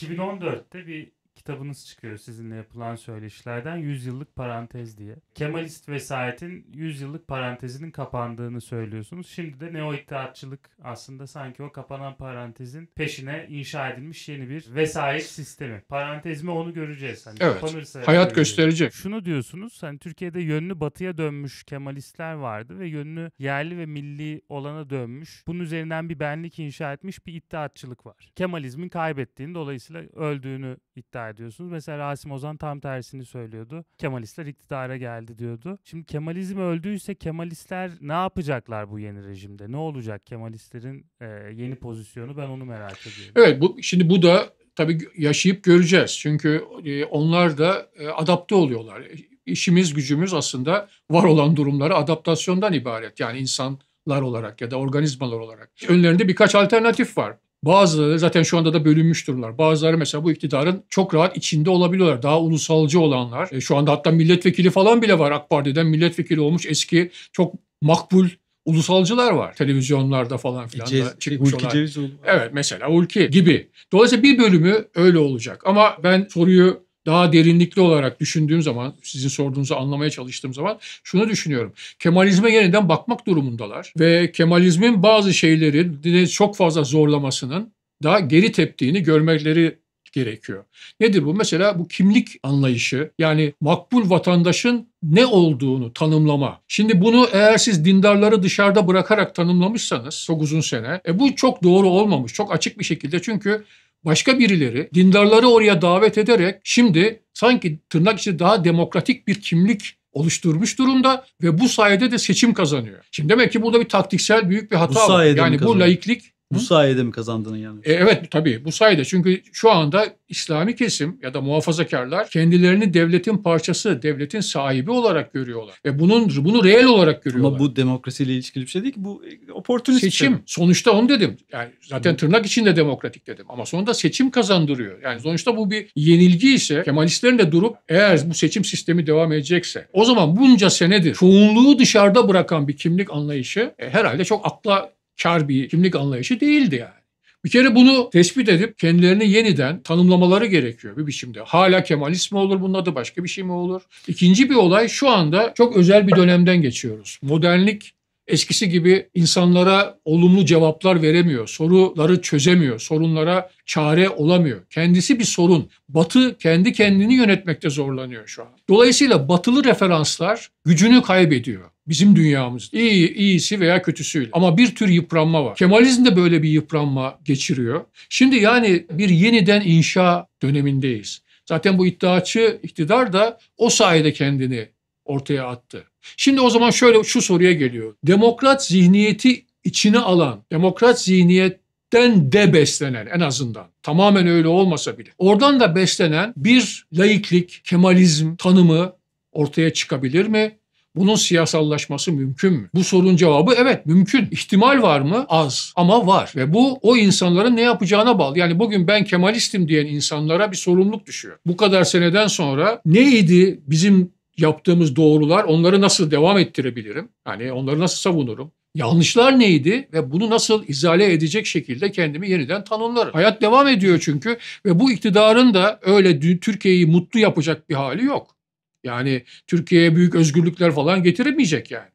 2014'te bir kitabınız çıkıyor sizinle yapılan söyleşilerden Yüzyıllık Parantez diye. Kemalist vesayetin yüzyıllık parantezinin kapandığını söylüyorsunuz. Şimdi de neo iddiatçılık aslında sanki o kapanan parantezin peşine inşa edilmiş yeni bir vesayet sistemi. Parantez mi onu göreceğiz. Hani evet. Kapanırsa Hayat gösterecek. Şunu diyorsunuz hani Türkiye'de yönlü batıya dönmüş Kemalistler vardı ve yönlü yerli ve milli olana dönmüş. Bunun üzerinden bir benlik inşa etmiş bir iddiatçılık var. Kemalizmin kaybettiğini dolayısıyla öldüğünü iddia ediyor diyorsunuz. Mesela Rasim Ozan tam tersini söylüyordu. Kemalistler iktidara geldi diyordu. Şimdi Kemalizm öldüyse Kemalistler ne yapacaklar bu yeni rejimde? Ne olacak Kemalistlerin e, yeni pozisyonu? Ben onu merak ediyorum. Evet bu şimdi bu da tabii yaşayıp göreceğiz. Çünkü e, onlar da e, adapte oluyorlar. İşimiz gücümüz aslında var olan durumlara adaptasyondan ibaret. Yani insanlar olarak ya da organizmalar olarak. Önlerinde birkaç alternatif var. Bazıları zaten şu anda da bölünmüş durumlar. Bazıları mesela bu iktidarın çok rahat içinde olabiliyorlar. Daha ulusalcı olanlar. E, şu anda hatta milletvekili falan bile var AK Parti'den. Milletvekili olmuş eski çok makbul ulusalcılar var televizyonlarda falan filan e, da çıkmış Hulki olan. Cevizoğlu. Evet mesela Ulki gibi. Dolayısıyla bir bölümü öyle olacak. Ama ben soruyu daha derinlikli olarak düşündüğüm zaman, sizin sorduğunuzu anlamaya çalıştığım zaman şunu düşünüyorum. Kemalizme yeniden bakmak durumundalar ve Kemalizmin bazı şeyleri çok fazla zorlamasının daha geri teptiğini görmekleri gerekiyor. Nedir bu? Mesela bu kimlik anlayışı yani makbul vatandaşın ne olduğunu tanımlama. Şimdi bunu eğer siz dindarları dışarıda bırakarak tanımlamışsanız çok uzun sene e bu çok doğru olmamış. Çok açık bir şekilde çünkü başka birileri dindarları oraya davet ederek şimdi sanki tırnak içi daha demokratik bir kimlik oluşturmuş durumda ve bu sayede de seçim kazanıyor. Şimdi demek ki burada bir taktiksel büyük bir hata bu var. Yani bu laiklik bu sayede mi kazandığını yani? E, evet tabii bu sayede. Çünkü şu anda İslami kesim ya da muhafazakarlar kendilerini devletin parçası, devletin sahibi olarak görüyorlar. Ve bunun bunu reel olarak görüyorlar. Ama bu demokrasiyle ilişkili bir şey değil ki. Bu e, oportunist. Şey. Seçim. Şey. Sonuçta onu dedim. Yani zaten tırnak içinde demokratik dedim. Ama sonunda seçim kazandırıyor. Yani sonuçta bu bir yenilgi ise Kemalistlerin de durup eğer bu seçim sistemi devam edecekse o zaman bunca senedir çoğunluğu dışarıda bırakan bir kimlik anlayışı e, herhalde çok akla kar bir kimlik anlayışı değildi yani. Bir kere bunu tespit edip kendilerini yeniden tanımlamaları gerekiyor bir biçimde. Hala Kemalist mi olur bunun adı başka bir şey mi olur? İkinci bir olay şu anda çok özel bir dönemden geçiyoruz. Modernlik eskisi gibi insanlara olumlu cevaplar veremiyor, soruları çözemiyor, sorunlara çare olamıyor. Kendisi bir sorun. Batı kendi kendini yönetmekte zorlanıyor şu an. Dolayısıyla batılı referanslar gücünü kaybediyor bizim dünyamız İyi, iyisi veya kötüsüyle. Ama bir tür yıpranma var. Kemalizm de böyle bir yıpranma geçiriyor. Şimdi yani bir yeniden inşa dönemindeyiz. Zaten bu iddiaçı iktidar da o sayede kendini ortaya attı. Şimdi o zaman şöyle şu soruya geliyor. Demokrat zihniyeti içine alan, demokrat zihniyetten de beslenen en azından tamamen öyle olmasa bile. Oradan da beslenen bir laiklik, kemalizm tanımı ortaya çıkabilir mi? Bunun siyasallaşması mümkün mü? Bu sorunun cevabı evet mümkün. İhtimal var mı? Az ama var ve bu o insanların ne yapacağına bağlı. Yani bugün ben Kemalistim diyen insanlara bir sorumluluk düşüyor. Bu kadar seneden sonra neydi bizim yaptığımız doğrular onları nasıl devam ettirebilirim? Yani onları nasıl savunurum? Yanlışlar neydi ve bunu nasıl izale edecek şekilde kendimi yeniden tanımlarım. Hayat devam ediyor çünkü ve bu iktidarın da öyle Türkiye'yi mutlu yapacak bir hali yok. Yani Türkiye'ye büyük özgürlükler falan getiremeyecek yani.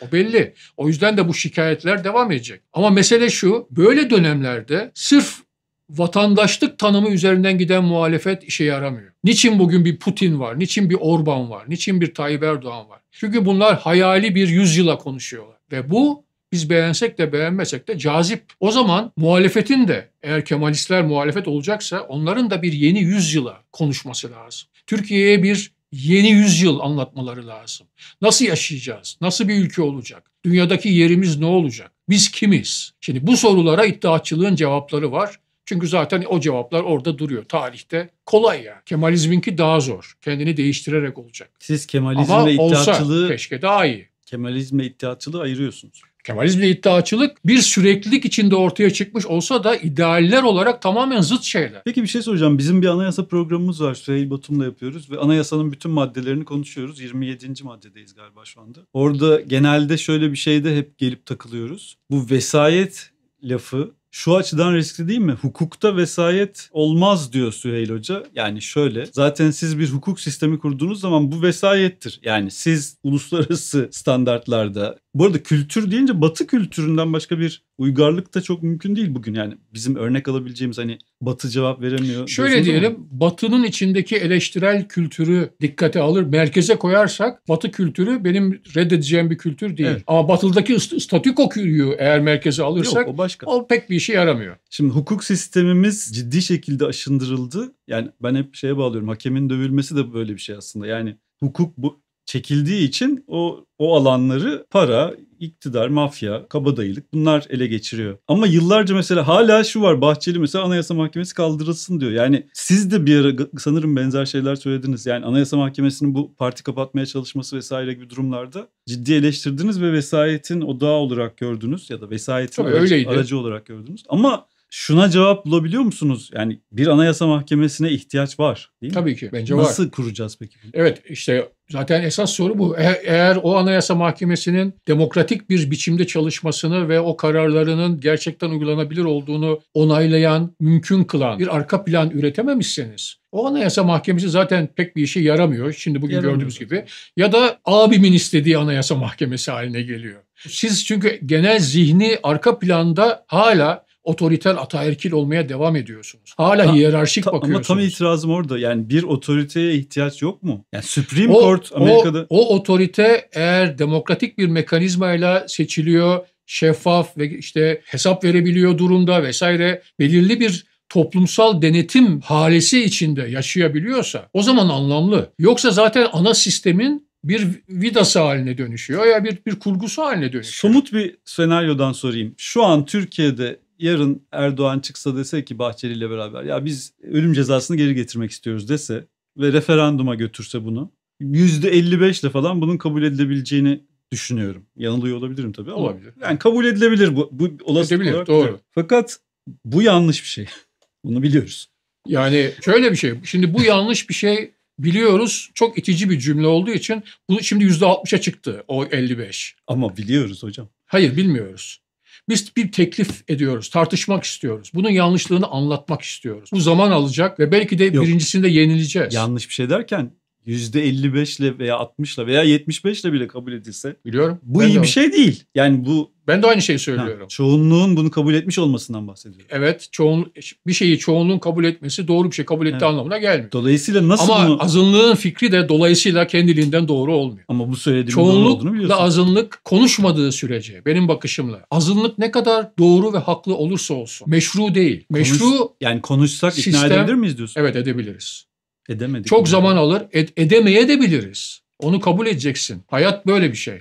O belli. O yüzden de bu şikayetler devam edecek. Ama mesele şu, böyle dönemlerde sırf vatandaşlık tanımı üzerinden giden muhalefet işe yaramıyor. Niçin bugün bir Putin var, niçin bir Orban var, niçin bir Tayyip Erdoğan var? Çünkü bunlar hayali bir yüzyıla konuşuyorlar. Ve bu biz beğensek de beğenmesek de cazip. O zaman muhalefetin de eğer Kemalistler muhalefet olacaksa onların da bir yeni yüzyıla konuşması lazım. Türkiye'ye bir yeni yüzyıl anlatmaları lazım. Nasıl yaşayacağız? Nasıl bir ülke olacak? Dünyadaki yerimiz ne olacak? Biz kimiz? Şimdi bu sorulara iddiaçılığın cevapları var. Çünkü zaten o cevaplar orada duruyor tarihte. Kolay ya. Yani. Kemalizminki daha zor. Kendini değiştirerek olacak. Siz Kemalizmle Ama iddiatçılığı... Olsa, keşke daha iyi. Kemalizmle iddiaçılığı ayırıyorsunuz. Kemalizmle iddiaçılık bir süreklilik içinde ortaya çıkmış olsa da idealler olarak tamamen zıt şeyler. Peki bir şey soracağım. Bizim bir anayasa programımız var. Süheyl Batum'la yapıyoruz ve anayasanın bütün maddelerini konuşuyoruz. 27. maddedeyiz galiba şu anda. Orada genelde şöyle bir şeyde hep gelip takılıyoruz. Bu vesayet lafı şu açıdan riskli değil mi? Hukukta vesayet olmaz diyor Süheyl Hoca. Yani şöyle zaten siz bir hukuk sistemi kurduğunuz zaman bu vesayettir. Yani siz uluslararası standartlarda bu arada kültür deyince batı kültüründen başka bir uygarlık da çok mümkün değil bugün. Yani bizim örnek alabileceğimiz hani batı cevap veremiyor. Şöyle diyelim mi? batının içindeki eleştirel kültürü dikkate alır merkeze koyarsak batı kültürü benim reddedeceğim bir kültür değil. Evet. Ama batıldaki statükoyu eğer merkeze alırsak Yok, o, başka. o pek bir işe yaramıyor. Şimdi hukuk sistemimiz ciddi şekilde aşındırıldı. Yani ben hep şeye bağlıyorum hakemin dövülmesi de böyle bir şey aslında. Yani hukuk bu çekildiği için o o alanları para, iktidar, mafya, kabadayılık bunlar ele geçiriyor. Ama yıllarca mesela hala şu var Bahçeli mesela Anayasa Mahkemesi kaldırılsın diyor. Yani siz de bir ara sanırım benzer şeyler söylediniz. Yani Anayasa Mahkemesi'nin bu parti kapatmaya çalışması vesaire gibi durumlarda ciddi eleştirdiniz ve vesayetin odağı olarak gördünüz ya da vesayetin aracı, aracı olarak gördünüz. Ama şuna cevap bulabiliyor musunuz? Yani bir anayasa mahkemesine ihtiyaç var değil mi? Tabii ki bence Nasıl var. Nasıl kuracağız peki? Evet işte zaten esas soru bu. Eğer, eğer o anayasa mahkemesinin demokratik bir biçimde çalışmasını ve o kararlarının gerçekten uygulanabilir olduğunu onaylayan, mümkün kılan bir arka plan üretememişseniz o anayasa mahkemesi zaten pek bir işe yaramıyor. Şimdi bugün yaramıyor. gördüğümüz gibi. Ya da abimin istediği anayasa mahkemesi haline geliyor. Siz çünkü genel zihni arka planda hala otoriter ataerkil olmaya devam ediyorsunuz. Hala ha, hiyerarşik ta, bakıyorsunuz. Ama tam itirazım orada. Yani bir otoriteye ihtiyaç yok mu? Yani Supreme o, Court Amerika'da... O, o otorite eğer demokratik bir mekanizmayla seçiliyor, şeffaf ve işte hesap verebiliyor durumda vesaire belirli bir toplumsal denetim halesi içinde yaşayabiliyorsa o zaman anlamlı. Yoksa zaten ana sistemin bir vidası haline dönüşüyor ya bir, bir kurgusu haline dönüşüyor. Somut bir senaryodan sorayım. Şu an Türkiye'de yarın Erdoğan çıksa dese ki Bahçeli ile beraber ya biz ölüm cezasını geri getirmek istiyoruz dese ve referanduma götürse bunu %55 ile falan bunun kabul edilebileceğini düşünüyorum. Yanılıyor olabilirim tabii ama olabilir. Yani kabul edilebilir bu, bu olasılık Edilebilir, olarak. Doğru. Fakat bu yanlış bir şey. Bunu biliyoruz. Yani şöyle bir şey. Şimdi bu yanlış bir şey biliyoruz. Çok itici bir cümle olduğu için bunu şimdi %60'a çıktı o 55. Ama biliyoruz hocam. Hayır bilmiyoruz. Biz bir teklif ediyoruz, tartışmak istiyoruz. Bunun yanlışlığını anlatmak istiyoruz. Bu zaman alacak ve belki de Yok. birincisinde yenileceğiz. Yanlış bir şey derken %55'le veya 60'la veya 75'le bile kabul edilse. Biliyorum. Bu iyi bir şey değil. Yani bu ben de aynı şeyi söylüyorum. Ha, çoğunluğun bunu kabul etmiş olmasından bahsediyorum. Evet, çoğun bir şeyi çoğunluğun kabul etmesi doğru bir şey kabul ettiği evet. anlamına gelmiyor. Dolayısıyla nasıl Ama bunu... azınlığın fikri de dolayısıyla kendiliğinden doğru olmuyor. Ama bu söylediğim çoğunluk olduğunu biliyorsun. azınlık konuşmadığı sürece benim bakışımla azınlık ne kadar doğru ve haklı olursa olsun meşru değil. Meşru Konuş, yani konuşsak sistem, ikna edebilir miyiz diyorsun? Evet edebiliriz. Edemedik. Çok mi? zaman alır. Ed- edemeye de biliriz. Onu kabul edeceksin. Hayat böyle bir şey.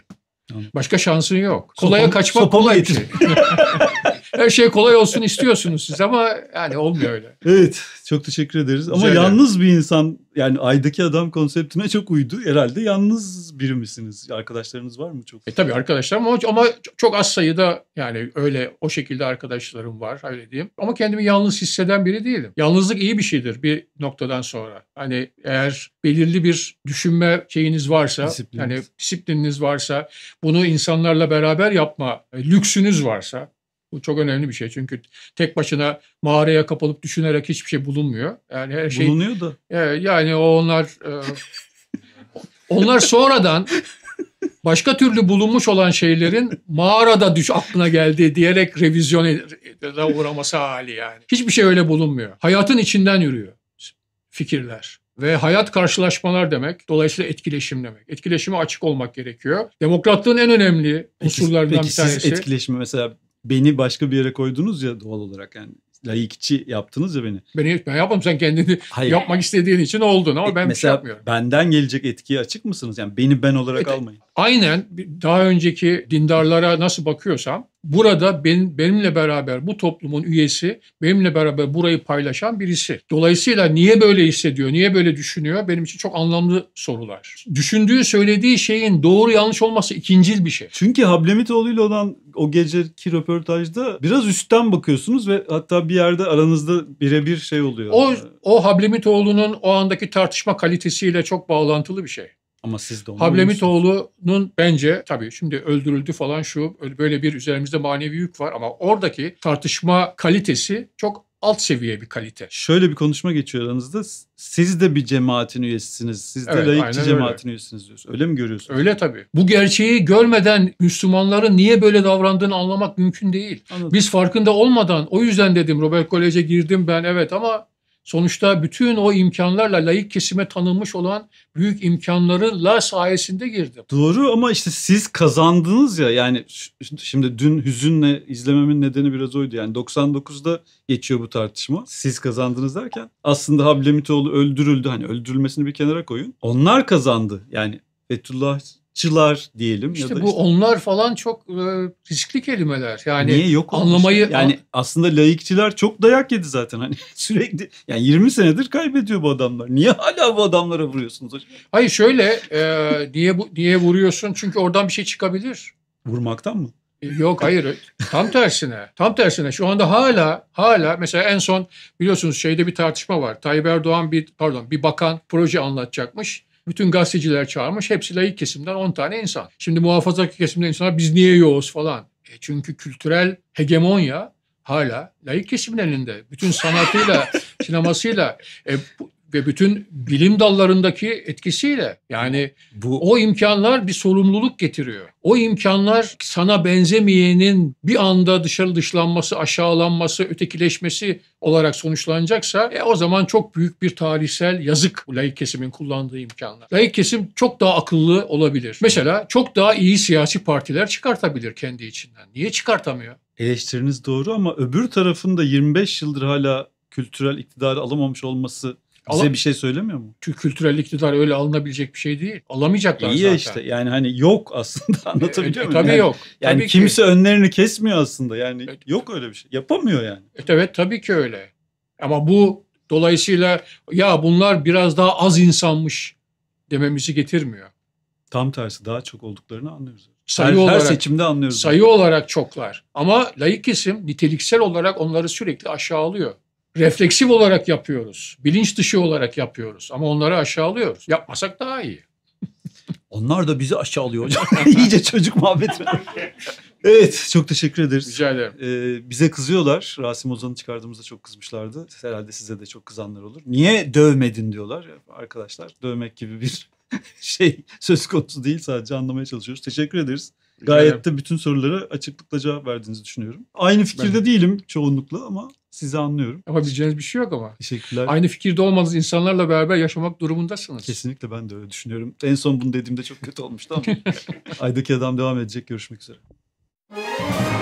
Başka şansın yok. Kolaya kaçmak kolay bir şey. Her şey kolay olsun istiyorsunuz siz ama yani olmuyor öyle. Evet çok teşekkür ederiz. Ama Güzel yalnız bir insan yani aydaki adam konseptine çok uydu. Herhalde yalnız biri misiniz? Arkadaşlarınız var mı çok? E tabii arkadaşlarım ama, ama çok az sayıda yani öyle o şekilde arkadaşlarım var öyle diyeyim. Ama kendimi yalnız hisseden biri değilim. Yalnızlık iyi bir şeydir bir noktadan sonra. Hani eğer belirli bir düşünme şeyiniz varsa, Disiplininiz. yani disiplininiz varsa, bunu insanlarla beraber yapma lüksünüz varsa bu çok önemli bir şey çünkü tek başına mağaraya kapılıp düşünerek hiçbir şey bulunmuyor. Yani her şey bulunuyor da. E, yani onlar e, onlar sonradan başka türlü bulunmuş olan şeylerin mağarada düş aklına geldi diyerek revizyon uğraması hali yani. Hiçbir şey öyle bulunmuyor. Hayatın içinden yürüyor fikirler. Ve hayat karşılaşmalar demek, dolayısıyla etkileşim demek. Etkileşime açık olmak gerekiyor. Demokratlığın en önemli peki, unsurlarından peki bir tanesi. Peki siz etkileşimi mesela beni başka bir yere koydunuz ya doğal olarak yani layıkçı yaptınız ya beni. Beni ben yapmadım sen kendini Hayır. yapmak istediğin için oldun ama e, ben şey mesela, şey yapmıyorum. Benden gelecek etkiye açık mısınız? Yani beni ben olarak e, almayın. Aynen daha önceki dindarlara nasıl bakıyorsam burada benim, benimle beraber bu toplumun üyesi, benimle beraber burayı paylaşan birisi. Dolayısıyla niye böyle hissediyor, niye böyle düşünüyor benim için çok anlamlı sorular. Düşündüğü, söylediği şeyin doğru yanlış olması ikincil bir şey. Çünkü Hablemitoğlu ile olan o geceki röportajda biraz üstten bakıyorsunuz ve hatta bir yerde aranızda birebir şey oluyor. O, o Hablemitoğlu'nun o andaki tartışma kalitesiyle çok bağlantılı bir şey. Ama siz de onu Hablemitoğlu'nun bence tabii şimdi öldürüldü falan şu böyle bir üzerimizde manevi yük var ama oradaki tartışma kalitesi çok alt seviye bir kalite. Şöyle bir konuşma geçiyor aranızda. Siz de bir cemaatin üyesisiniz. Siz de evet, layıkçı cemaatin öyle. üyesiniz diyorsun. Öyle mi görüyorsunuz? Öyle tabii. Bu gerçeği görmeden Müslümanların niye böyle davrandığını anlamak mümkün değil. Anladım. Biz farkında olmadan o yüzden dedim Robert Kolej'e girdim ben evet ama Sonuçta bütün o imkanlarla layık kesime tanınmış olan büyük la sayesinde girdim. Doğru ama işte siz kazandınız ya yani şimdi dün hüzünle izlememin nedeni biraz oydu. Yani 99'da geçiyor bu tartışma. Siz kazandınız derken aslında Hablemitoğlu öldürüldü. Hani öldürülmesini bir kenara koyun. Onlar kazandı. Yani Fethullah çılar diyelim işte ya da bu onlar falan çok e, riskli kelimeler. Yani niye yok olmuş? anlamayı yani aslında laikçiler çok dayak yedi zaten hani sürekli yani 20 senedir kaybediyor bu adamlar. Niye hala bu adamlara vuruyorsunuz Hayır şöyle e, diye bu diye vuruyorsun çünkü oradan bir şey çıkabilir. Vurmaktan mı? E, yok hayır tam tersine tam tersine şu anda hala hala mesela en son biliyorsunuz şeyde bir tartışma var Tayyip Erdoğan bir pardon bir bakan proje anlatacakmış bütün gazeteciler çağırmış. Hepsi layık kesimden 10 tane insan. Şimdi muhafazakar kesimden insanlar biz niye yoğuz falan. E çünkü kültürel hegemonya hala layık kesimin elinde. Bütün sanatıyla, sinemasıyla. E, bu, ve bütün bilim dallarındaki etkisiyle yani bu o imkanlar bir sorumluluk getiriyor. O imkanlar sana benzemeyenin bir anda dışarı dışlanması, aşağılanması, ötekileşmesi olarak sonuçlanacaksa e, o zaman çok büyük bir tarihsel yazık laik kesimin kullandığı imkanlar. Laik kesim çok daha akıllı olabilir. Mesela çok daha iyi siyasi partiler çıkartabilir kendi içinden. Niye çıkartamıyor? Eleştiriniz doğru ama öbür tarafında 25 yıldır hala kültürel iktidarı alamamış olması bize bir şey söylemiyor mu? Çünkü kültürel iktidar öyle alınabilecek bir şey değil. Alamayacaklar İyi ya zaten. işte yani hani yok aslında anlatabiliyor E, e, muyum? tabii yani, yok. Yani Tabii ki. kimse önlerini kesmiyor aslında yani Evet. yok öyle bir şey yapamıyor yani. Evet, evet tabii ki öyle. Ama bu dolayısıyla ya bunlar biraz daha az insanmış dememizi getirmiyor. Tam tersi daha çok olduklarını anlıyoruz. Sayı her, her seçimde anlıyoruz. sayı olarak çoklar. Ama laik kesim niteliksel olarak onları sürekli aşağılıyor refleksif olarak yapıyoruz. Bilinç dışı olarak yapıyoruz. Ama onları aşağılıyoruz. Yapmasak daha iyi. Onlar da bizi aşağılıyor hocam. İyice çocuk muhabbeti. evet çok teşekkür ederiz. Rica ederim. Ee, bize kızıyorlar. Rasim Ozan'ı çıkardığımızda çok kızmışlardı. Herhalde size de çok kızanlar olur. Niye dövmedin diyorlar. Arkadaşlar dövmek gibi bir şey söz konusu değil. Sadece anlamaya çalışıyoruz. Teşekkür ederiz. Gayet de bütün sorulara açıklıkla cevap verdiğinizi düşünüyorum. Aynı fikirde ben... değilim çoğunlukla ama sizi anlıyorum. Yapabileceğiniz bir şey yok ama. Teşekkürler. Aynı fikirde olmadığınız insanlarla beraber yaşamak durumundasınız. Kesinlikle ben de öyle düşünüyorum. En son bunu dediğimde çok kötü olmuştu ama. Aydaki Adam devam edecek. Görüşmek üzere.